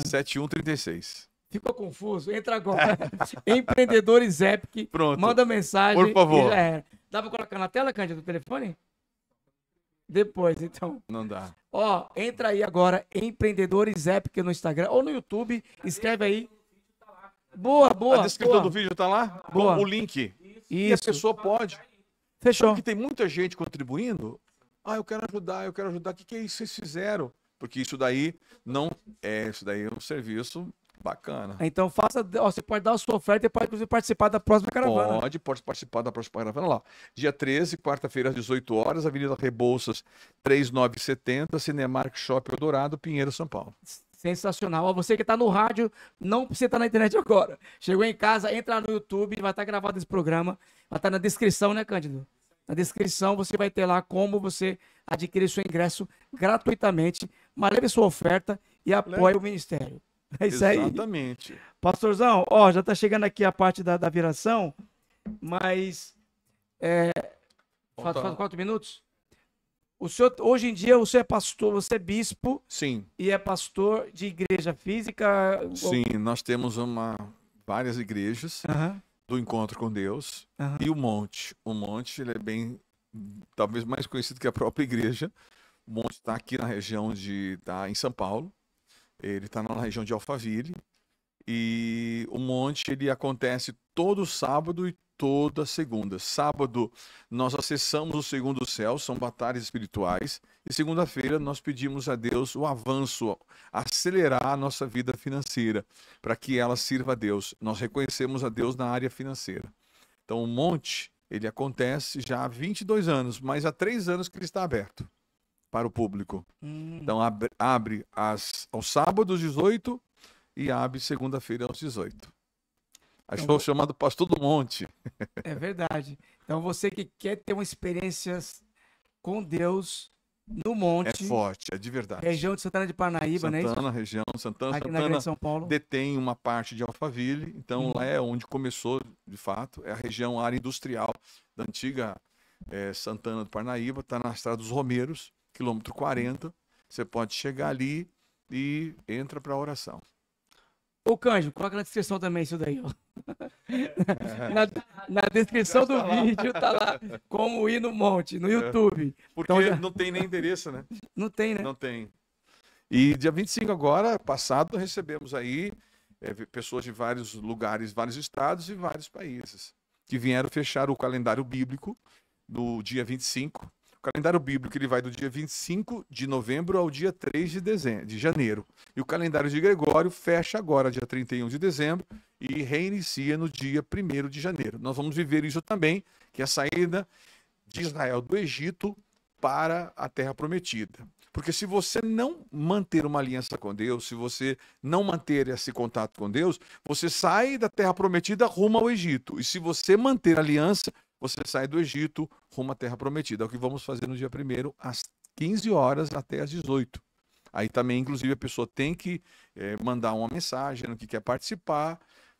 7136. Ah. Ficou confuso? Entra agora. Empreendedores Epic. Pronto. Manda mensagem. Por favor. já Dá pra colocar na tela, Cândido, o telefone? Depois, então. Não dá. Ó, entra aí agora, Empreendedores Epic no Instagram ou no YouTube. Escreve aí. Boa, boa. A descrição boa. do vídeo tá lá? Boa. O link. Isso. E a pessoa pode. Fechou. Porque tem muita gente contribuindo. Ah, eu quero ajudar, eu quero ajudar. O que, que é isso que vocês fizeram? Porque isso daí não é, isso daí é um serviço bacana. Então faça, ó, você pode dar a sua oferta e pode inclusive participar da próxima caravana. Pode, pode participar da próxima caravana lá. Dia 13, quarta-feira às 18 horas, Avenida Rebouças, 3970, Cinemark Shopping Eldorado, Pinheiro, São Paulo. Sensacional. você que está no rádio, não precisa estar tá na internet agora. Chegou em casa, entra no YouTube, vai estar tá gravado esse programa, vai estar tá na descrição, né, Cândido? Na descrição você vai ter lá como você adquirir seu ingresso gratuitamente mas leve sua oferta e apoie leve. o ministério. É isso Exatamente. aí. Exatamente. Pastorzão, ó, já está chegando aqui a parte da, da viração, mas. É, falta, quatro minutos? O senhor, hoje em dia, você é pastor, você é bispo. Sim. E é pastor de igreja física? Sim, ou... nós temos uma, várias igrejas do encontro com Deus e o monte. O monte, ele é bem, talvez mais conhecido que a própria igreja, o monte está aqui na região de. Tá em São Paulo. Ele está na região de Alphaville. E o monte ele acontece todo sábado e toda segunda. Sábado nós acessamos o segundo céu, são batalhas espirituais, e segunda-feira nós pedimos a Deus o avanço, acelerar a nossa vida financeira, para que ela sirva a Deus. Nós reconhecemos a Deus na área financeira. Então o monte, ele acontece já há 22 anos, mas há três anos que ele está aberto para o público. Hum. Então abre, abre ao aos sábados 18 e abre segunda-feira aos 18. gente foi chamado Pastor do Monte. É verdade. Então você que quer ter uma experiência com Deus no monte. É forte, é de verdade. Região de Santana de Parnaíba, né? Santana, região, Santana, Aqui Santana. Na São Paulo. Detém uma parte de Alphaville, então hum. lá é onde começou, de fato, é a região, a área industrial da antiga é, Santana do Parnaíba, está na Estrada dos Romeiros quilômetro 40, você pode chegar ali e entra para a oração. Ô Cândido, coloca na descrição também isso daí, ó. É. na, na, descrição do tá vídeo tá lá como ir no monte, no é. YouTube. Porque então, já... não tem nem endereço, né? Não tem, né? Não tem. E dia 25 agora, passado, recebemos aí é, pessoas de vários lugares, vários estados e vários países que vieram fechar o calendário bíblico do dia 25 calendário bíblico ele vai do dia 25 de novembro ao dia 3 de, dezembro, de janeiro. E o calendário de Gregório fecha agora, dia 31 de dezembro, e reinicia no dia 1 de janeiro. Nós vamos viver isso também, que é a saída de Israel do Egito para a terra prometida. Porque se você não manter uma aliança com Deus, se você não manter esse contato com Deus, você sai da terra prometida rumo ao Egito. E se você manter a aliança, você sai do Egito rumo à Terra Prometida. É o que vamos fazer no dia 1 às 15 horas até às 18. Aí também, inclusive, a pessoa tem que é, mandar uma mensagem no que quer participar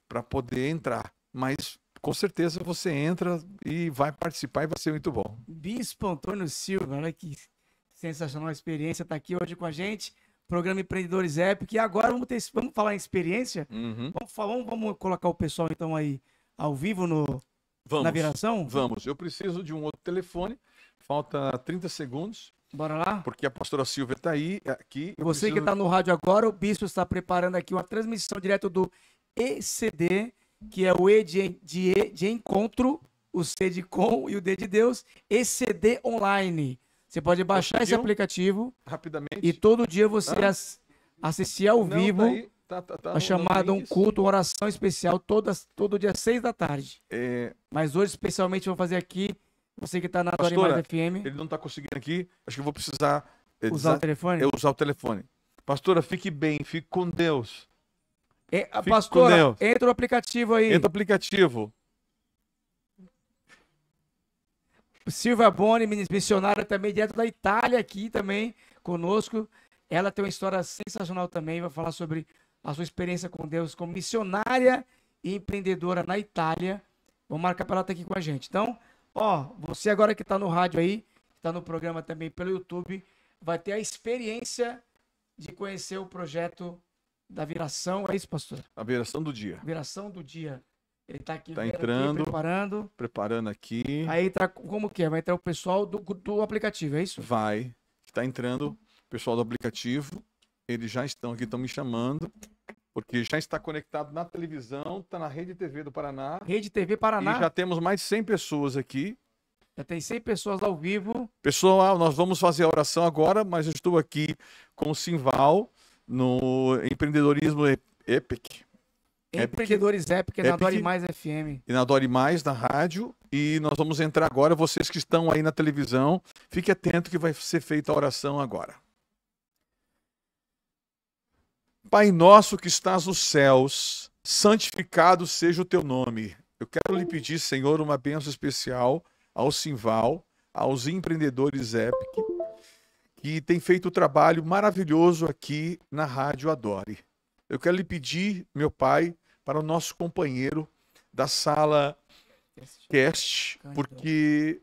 para poder entrar. Mas com certeza você entra e vai participar e vai ser muito bom. Bispo Antônio Silva, olha que sensacional experiência, está aqui hoje com a gente. Programa Empreendedores Épico. E agora vamos, ter, vamos falar em experiência? Uhum. Vamos, vamos, vamos colocar o pessoal então aí ao vivo no, Vamos. Na viração? Vamos. Eu preciso de um outro telefone. Falta 30 segundos. Bora lá? Porque a pastora Silvia está aí, aqui. Você preciso... que está no rádio agora, o bispo está preparando aqui uma transmissão direto do ECD, que é o E de, de, de encontro, o C de com e o D de Deus, ECD Online. Você pode baixar Conseguiu? esse aplicativo. Rapidamente. E todo dia você ah. assistir ao Não, tá vivo. Tá, tá, tá uma chamada, um culto, uma oração especial todas, todo dia, seis da tarde. É... Mas hoje, especialmente, vou fazer aqui. Você que está na Pastora, FM. Ele não está conseguindo aqui. Acho que eu vou precisar. É, usar o telefone? É, usar o telefone. Pastora, fique bem, fique com Deus. É, fique pastora, com Deus. entra o aplicativo aí. Entra o aplicativo. Silvia Boni, missionária também, direto da Itália aqui também, conosco. Ela tem uma história sensacional também, vai falar sobre a sua experiência com Deus como missionária e empreendedora na Itália. Vou marcar para ela estar tá aqui com a gente. Então, ó, você agora que está no rádio aí, está no programa também pelo YouTube, vai ter a experiência de conhecer o projeto da viração. É isso, pastor? A viração do dia. Viração do dia. Ele está aqui, tá entrando, aqui, preparando. Preparando aqui. Aí tá como que é? Vai entrar o pessoal do, do aplicativo, é isso? Vai. Está entrando o pessoal do aplicativo. Eles já estão aqui, estão me chamando. Porque já está conectado na televisão, está na Rede TV do Paraná. Rede TV Paraná. E já temos mais de 100 pessoas aqui. Já tem 100 pessoas ao vivo. Pessoal, nós vamos fazer a oração agora, mas eu estou aqui com o Simval no Empreendedorismo Epic. Empreendedores Epic, Epic na Dori Mais FM. E na Dori Mais, na rádio. E nós vamos entrar agora. Vocês que estão aí na televisão, fique atento que vai ser feita a oração agora. Pai nosso que estás nos céus, santificado seja o teu nome. Eu quero lhe pedir, Senhor, uma bênção especial ao Simval, aos empreendedores Epic, que tem feito um trabalho maravilhoso aqui na Rádio Adore. Eu quero lhe pedir, meu Pai, para o nosso companheiro da sala Cast, porque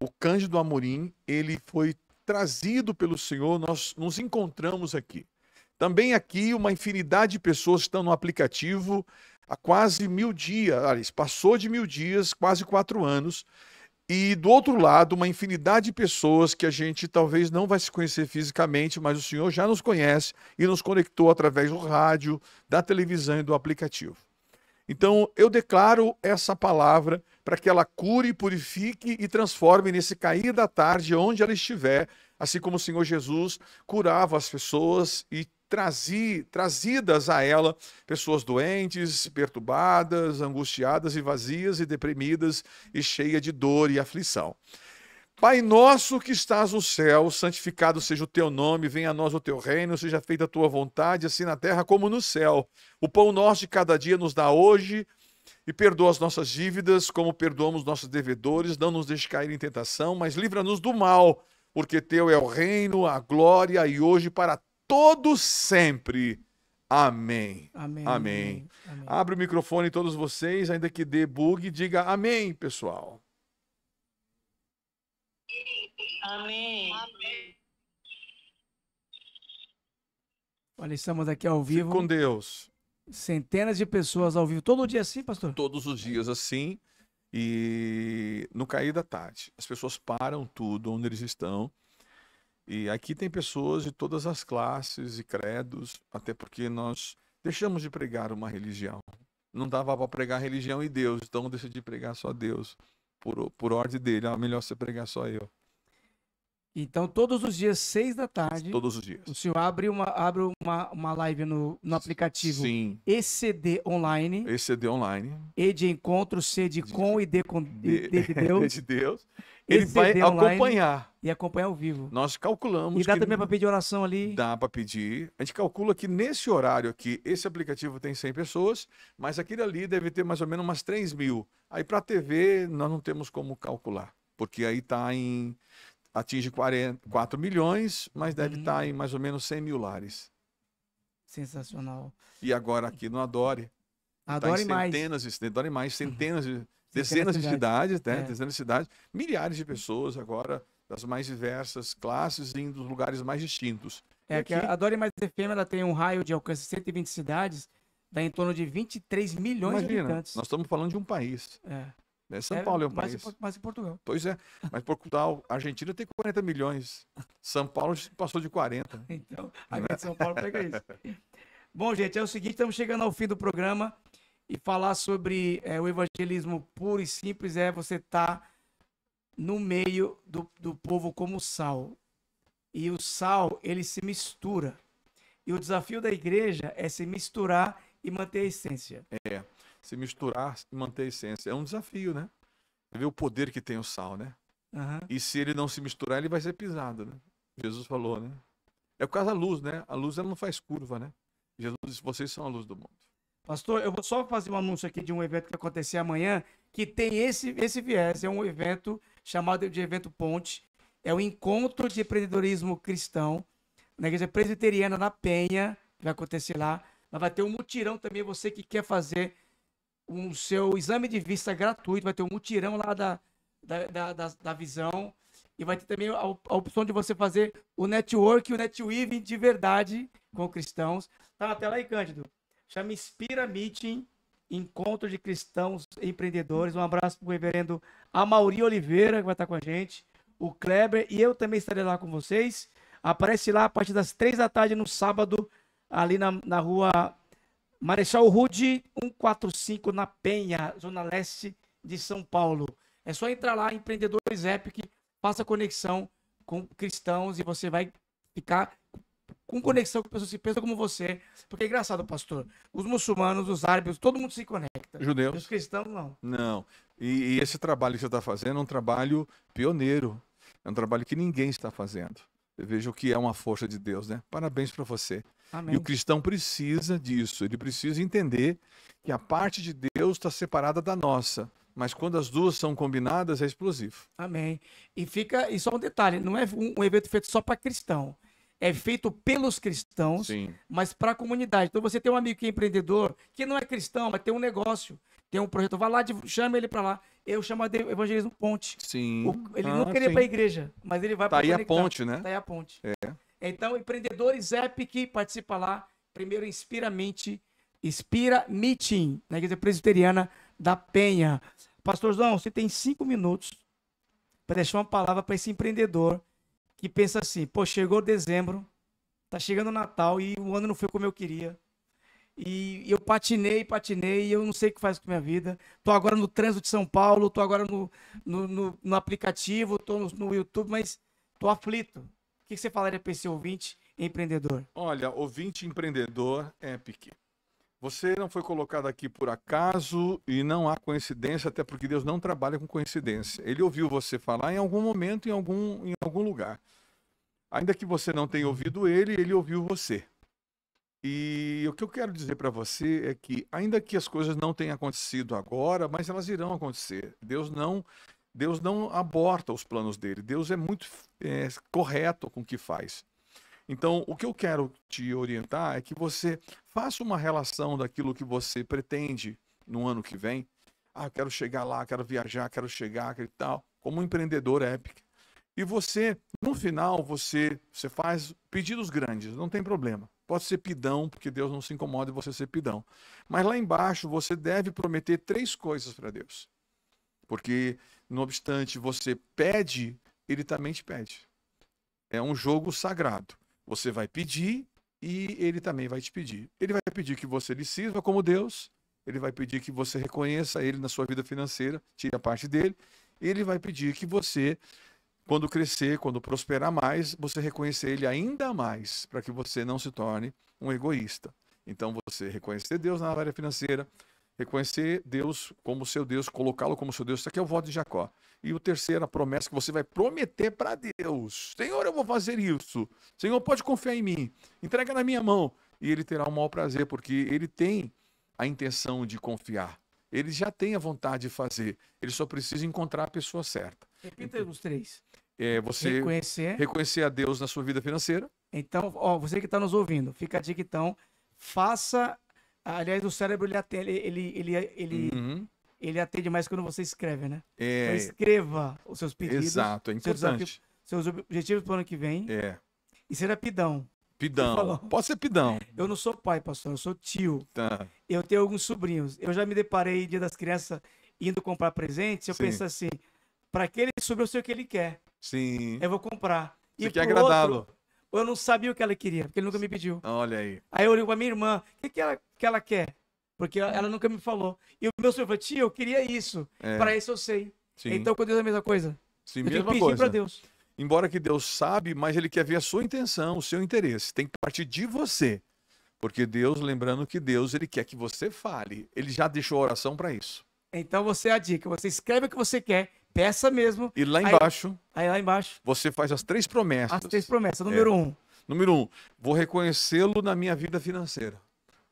o Cândido Amorim, ele foi trazido pelo Senhor, nós nos encontramos aqui. Também aqui, uma infinidade de pessoas estão no aplicativo há quase mil dias, aliás, passou de mil dias, quase quatro anos. E do outro lado, uma infinidade de pessoas que a gente talvez não vai se conhecer fisicamente, mas o senhor já nos conhece e nos conectou através do rádio, da televisão e do aplicativo. Então, eu declaro essa palavra para que ela cure, purifique e transforme nesse cair da tarde, onde ela estiver, assim como o Senhor Jesus curava as pessoas e trazi, trazidas a ela pessoas doentes, perturbadas, angustiadas e vazias e deprimidas e cheia de dor e aflição. Pai nosso que estás no céu, santificado seja o teu nome, venha a nós o teu reino, seja feita a tua vontade, assim na terra como no céu. O pão nosso de cada dia nos dá hoje e perdoa as nossas dívidas, como perdoamos nossos devedores, não nos deixe cair em tentação, mas livra-nos do mal, porque teu é o reino, a glória e hoje para todos sempre. Amém. Amém. Amém. Amém. Abre o microfone todos vocês, ainda que dê bug, diga amém, pessoal. Amém. amém. Olha, estamos aqui ao vivo. Fique com Deus. Centenas de pessoas ao vivo. Todo dia é assim, pastor? Todos os dias é assim. E no cair da tarde, as pessoas param tudo onde eles estão e aqui tem pessoas de todas as classes e credos, até porque nós deixamos de pregar uma religião. Não dava para pregar religião e Deus, então eu decidi pregar só Deus, por, por ordem dele. é melhor você pregar só eu. Então, todos os dias, seis da tarde. Todos os dias. O senhor abre uma, abre uma, uma live no, no aplicativo Sim. ECD Online. ECD Online. E de encontro, C de com e D, com, de Deus. de Deus. Ele ECD vai acompanhar. E acompanhar ao vivo. Nós calculamos. E dá também para pedir oração ali. Dá para pedir. A gente calcula que nesse horário aqui, esse aplicativo tem 100 pessoas, mas aquele ali deve ter mais ou menos umas 3 mil. Aí para a TV, nós não temos como calcular, porque aí está em atinge 4 milhões, mas deve estar uhum. tá em mais ou menos 100 mil lares. Sensacional. E agora aqui no Adore. Tá Adore tá mais. Centenas de, Adore mais, uhum. centenas de, dezenas de cidades, né? É. Dezenas de cidades, milhares de pessoas agora, das mais diversas classes, indo dos lugares mais distintos. É que a Adore Mais FM ela tem um raio de alcance de 120 cidades, dá em torno de 23 milhões Imagina, de habitantes. Nós estamos falando de um país. É. Né? São é, Paulo é um país. Em, mas em Portugal. Pois é. Mas Portugal, a Argentina tem 40 milhões. São Paulo passou de 40. Então, a gente de São Paulo pega isso. Bom, gente, é o seguinte, estamos chegando ao fim do programa e falar sobre é, o evangelismo puro e simples é você estar tá no meio do, do povo como sal. E o sal, ele se mistura. E o desafio da igreja é se misturar e manter a essência. É se misturar e manter a essência. É um desafio, né? Você vê o poder que tem o sal, né? Uhum. E se ele não se misturar, ele vai ser pisado, né? Jesus falou, né? É por causa da luz, né? A luz ela não faz curva, né? Jesus disse: vocês são a luz do mundo. Pastor, eu vou só fazer um anúncio aqui de um evento que acontecer amanhã, que tem esse, esse viés. É um evento chamado de Evento Ponte. É o um Encontro de Empreendedorismo Cristão na Igreja Presbiteriana, na Penha, que vai acontecer lá. Mas vai ter um mutirão também, você que quer fazer um seu exame de vista gratuito, vai ter um mutirão lá da, da, da, da, da visão. E vai ter também a, a, opção de você fazer o network o netweaving de verdade com cristãos. Tá na tela aí, Cândido. Chama Inspira Meeting, Encontro de Cristãos Empreendedores. Um abraço para o reverendo Amauri Oliveira, que vai estar com a gente. O Kleber e eu também estarei lá com vocês. Aparece lá a partir das três da tarde no sábado, ali na, na rua Marechal Rude 145 na Penha, zona leste de São Paulo. É só entrar lá, Empreendedores Epic, faça conexão com cristãos e você vai ficar com conexão com pessoas que pensam como você. Porque é engraçado, pastor. Os muçulmanos, os árabes, todo mundo se conecta. Judeus. os cristãos não. Não. E, e esse trabalho que você está fazendo é um trabalho pioneiro. É um trabalho que ninguém está fazendo. Veja o que é uma força de Deus, né? Parabéns para você. Amém. E o cristão precisa disso, ele precisa entender que a parte de Deus está separada da nossa. Mas quando as duas são combinadas, é explosivo. Amém. E fica, e só um detalhe, não é um evento feito só para cristão é feito pelos cristãos, Sim. mas para a comunidade. Então você tem um amigo que é empreendedor, que não é cristão, mas tem um negócio, tem um projeto, vai lá, chama ele para lá eu chamo de evangelismo ponte. Sim. O, ele ah, não queria ir para a igreja, mas ele vai tá para a ponte, né? Tá aí a ponte. É. Então, empreendedores EPIC participa lá. Primeiro, inspiramente, Inspira Meeting, na igreja presbiteriana da Penha. Pastorzão, você tem cinco minutos para deixar uma palavra para esse empreendedor que pensa assim: pô, chegou dezembro, tá chegando o Natal e o ano não foi como eu queria. E eu patinei, patinei, e eu não sei o que faz com a minha vida. Tô agora no trânsito de São Paulo, tô agora no, no, no, no aplicativo, tô no, no, YouTube, mas tô aflito. O que você falaria para esse ouvinte empreendedor? Olha, ouvinte empreendedor, Epic. Você não foi colocado aqui por acaso e não há coincidência, até porque Deus não trabalha com coincidência. Ele ouviu você falar em algum momento, em algum, em algum lugar. Ainda que você não tenha ouvido ele, ele ouviu você. E o que eu quero dizer para você é que, ainda que as coisas não tenham acontecido agora, mas elas irão acontecer. Deus não Deus não aborta os planos dele. Deus é muito é, correto com o que faz. Então, o que eu quero te orientar é que você faça uma relação daquilo que você pretende no ano que vem. Ah, quero chegar lá, quero viajar, quero chegar e tal. Como um empreendedor épico. E você, no final, você, você faz pedidos grandes, não tem problema. Pode ser pidão, porque Deus não se incomoda em você ser pidão. Mas lá embaixo você deve prometer três coisas para Deus. Porque, no obstante, você pede, ele também te pede. É um jogo sagrado. Você vai pedir e ele também vai te pedir. Ele vai pedir que você lhe sirva como Deus, ele vai pedir que você reconheça ele na sua vida financeira, tire a parte dele, ele vai pedir que você quando crescer, quando prosperar mais, você reconhecer ele ainda mais, para que você não se torne um egoísta. Então, você reconhecer Deus na área financeira, reconhecer Deus como seu Deus, colocá-lo como seu Deus. Isso aqui é o voto de Jacó. E o terceiro, a promessa que você vai prometer para Deus: Senhor, eu vou fazer isso. Senhor, pode confiar em mim. Entrega na minha mão. E ele terá o maior prazer, porque ele tem a intenção de confiar. Ele já tem a vontade de fazer. Ele só precisa encontrar a pessoa certa. Repita então, os três é, você reconhecer. reconhecer a Deus na sua vida financeira. Então, ó, você que está nos ouvindo, fica a dica então, faça. Aliás, o cérebro ele atende, ele, ele, ele, uhum. ele atende mais quando você escreve, né? É... Então, escreva os seus pedidos. Exato, é importante. Seus, seus objetivos para o ano que vem. É. E será pidão. Pidão. Pode ser pidão. Eu não sou pai, pastor, eu sou tio. Tá. Eu tenho alguns sobrinhos. Eu já me deparei dia das crianças indo comprar presentes. Eu Sim. penso assim, para aquele sobrinho eu sei o que ele quer. Sim. Eu vou comprar. Você e quer é agradá-lo. Eu não sabia o que ela queria, porque ele nunca me pediu. Olha aí. Aí eu olhei pra minha irmã, o que, que, ela, que ela quer? Porque ela, ela nunca me falou. E o meu senhor falou, tia, eu queria isso. É. Para isso eu sei. Sim. Então com Deus é a mesma coisa. Sim, eu mesma coisa. Deus. Embora que Deus sabe, mas ele quer ver a sua intenção, o seu interesse. Tem que partir de você. Porque Deus, lembrando que Deus, ele quer que você fale. Ele já deixou a oração para isso. Então você é a dica. Você escreve o que você quer Peça mesmo. E lá embaixo. Aí, aí lá embaixo. Você faz as três promessas. As três promessas. Número é. um. Número um, vou reconhecê-lo na minha vida financeira.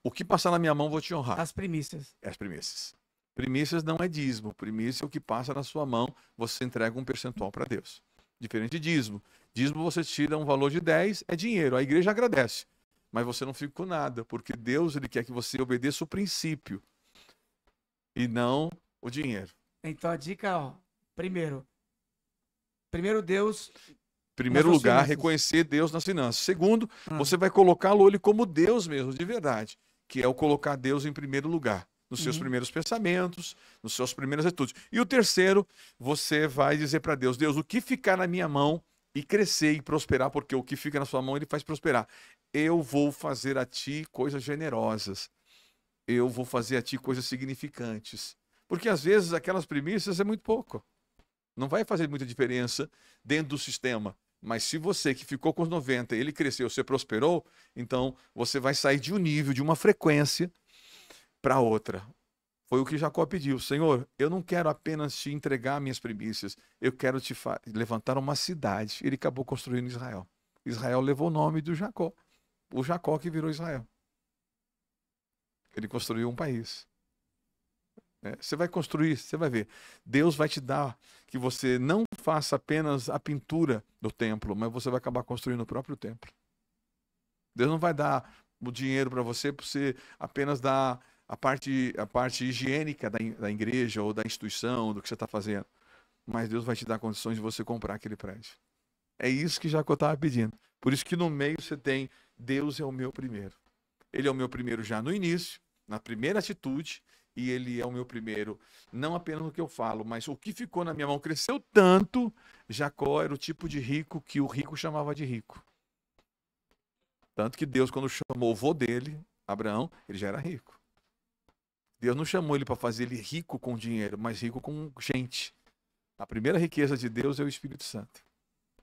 O que passar na minha mão, vou te honrar. As primícias. É as primícias. Primícias não é dízimo. Primícia é o que passa na sua mão, você entrega um percentual para Deus. Diferente de dízimo. Dízimo você tira um valor de 10, é dinheiro. A igreja agradece. Mas você não fica com nada, porque Deus ele quer que você obedeça o princípio e não o dinheiro. Então a dica, ó, Primeiro. Primeiro Deus. Primeiro lugar, finanças. reconhecer Deus nas finanças. Segundo, ah. você vai colocá-lo ele como Deus mesmo, de verdade, que é o colocar Deus em primeiro lugar nos seus uhum. primeiros pensamentos, nos seus primeiros atitudes. E o terceiro, você vai dizer para Deus: Deus, o que ficar na minha mão e crescer e prosperar, porque o que fica na sua mão ele faz prosperar. Eu vou fazer a ti coisas generosas. Eu vou fazer a ti coisas significantes. Porque às vezes aquelas premissas é muito pouco. Não vai fazer muita diferença dentro do sistema. Mas se você que ficou com os 90, ele cresceu, você prosperou, então você vai sair de um nível, de uma frequência para outra. Foi o que Jacó pediu. Senhor, eu não quero apenas te entregar minhas primícias, eu quero te levantar uma cidade. Ele acabou construindo Israel. Israel levou o nome do Jacó. O Jacó que virou Israel. Ele construiu um país. Né? você vai construir, você vai ver. Deus vai te dar que você não faça apenas a pintura do templo, mas você vai acabar construindo o próprio templo. Deus não vai dar o dinheiro para você para você apenas dar a parte, a parte higiênica da, da igreja ou da instituição, do que você está fazendo. Mas Deus vai te dar condições de você comprar aquele prédio. É isso que Jacó estava pedindo. Por isso que no meio você tem Deus é o meu primeiro. Ele é o meu primeiro já no início, na primeira atitude, e ele é o meu primeiro. Não apenas no que eu falo, mas o que ficou na minha mão cresceu tanto. Jacó era o tipo de rico que o rico chamava de rico. Tanto que Deus, quando chamou o avô dele, Abraão, ele já era rico. Deus não chamou ele para fazer ele rico com dinheiro, mas rico com gente. A primeira riqueza de Deus é o Espírito Santo.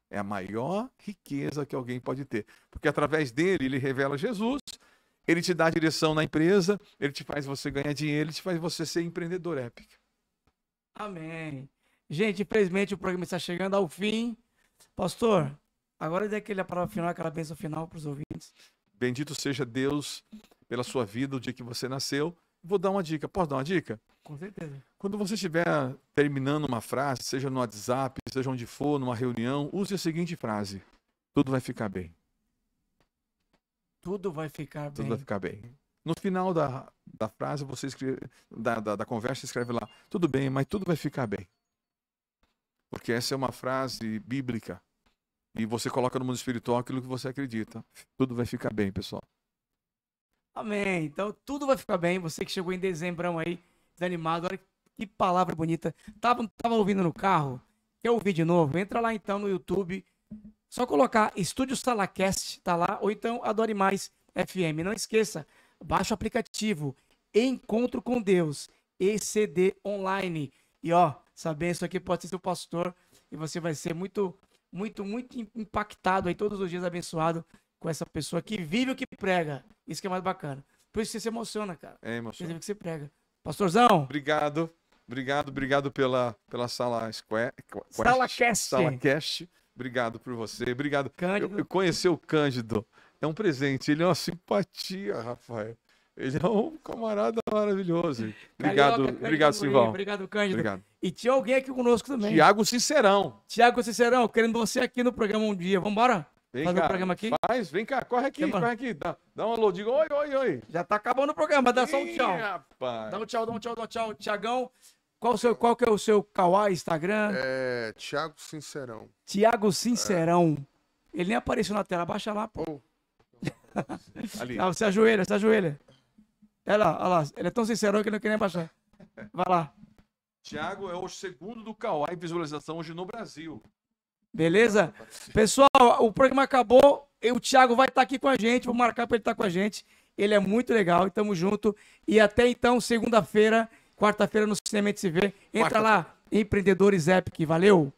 É a maior riqueza que alguém pode ter. Porque através dele, ele revela Jesus, ele te dá direção na empresa, ele te faz você ganhar dinheiro, ele te faz você ser empreendedor épico. Amém. Gente, infelizmente o programa está chegando ao fim. Pastor, agora dê aquele palavra final, aquela bênção final para os ouvintes. Bendito seja Deus pela sua vida, o dia que você nasceu. Vou dar uma dica. Posso dar uma dica? Com certeza. Quando você estiver terminando uma frase, seja no WhatsApp, seja onde for, numa reunião, use a seguinte frase: Tudo vai ficar bem. Tudo vai ficar Tudo bem. Tudo vai ficar bem. No final da, da frase, você escreve, da, da, da conversa, escreve lá: Tudo bem, mas tudo vai ficar bem. Porque essa é uma frase bíblica. E você coloca no mundo espiritual aquilo que você acredita. Tudo vai ficar bem, pessoal. Amém. Então tudo vai ficar bem. Você que chegou em dezembro aí, desanimado, olha que palavra bonita. Tava, tava ouvindo no carro? Quer ouvir de novo? Entra lá então no YouTube, só colocar Estúdio Salacast, tá lá, ou então Adore Mais FM. Não esqueça, baixa o aplicativo Encontro com Deus, ECD Online. E ó, saber isso aqui pode ser seu pastor e você vai ser muito, muito, muito impactado aí todos os dias, abençoado com essa pessoa que vive o que prega. Isso que é mais bacana. Por isso você se emociona, cara. É emociona. Você vive o que você prega. Pastorzão. Obrigado. Obrigado, obrigado pela, pela sala Square. Sala Cast. Sala Cast. Obrigado por você. Obrigado. Cândido. Eu, eu o Cândido. É um presente. Ele é uma simpatia, Rafael. Ele é um camarada maravilhoso. Obrigado, Carioca, obrigado, Silvão. Obrigado, Cândido. Obrigado. E tinha alguém aqui conosco também. Tiago Cicerão. Tiago Cicerão, querendo você aqui no programa um dia. Vamos embora? Vem Fazer cá, um programa aqui? Faz, vem cá, corre aqui, corre aqui. Dá, dá um alô, diga oi, oi, oi. Já tá acabando o programa, dá Ih, só um tchau. Rapaz. Dá um tchau, dá um tchau, dá um tchau. Tiagão, qual, seu, qual que é o seu Kawaii Instagram? É Thiago Sincerão. Thiago é. Sincerão. É. Ele nem apareceu na tela, baixa lá, pô. Oh. Ali. Não, você ajoelha, você ajoelha. Olha é lá, olha lá. Ele é tão sincerão que não quer nem baixar. Vai lá. Thiago é o segundo do Kawaii visualização hoje no Brasil. Beleza? Pessoal, o programa acabou. o Thiago vai estar tá aqui com a gente. Vou marcar para ele estar tá com a gente. Ele é muito legal. Estamos tamo junto. E até então, segunda-feira. Quarta-feira no Cinema se vê. Entra Quarta... lá, Empreendedores Epic. Valeu!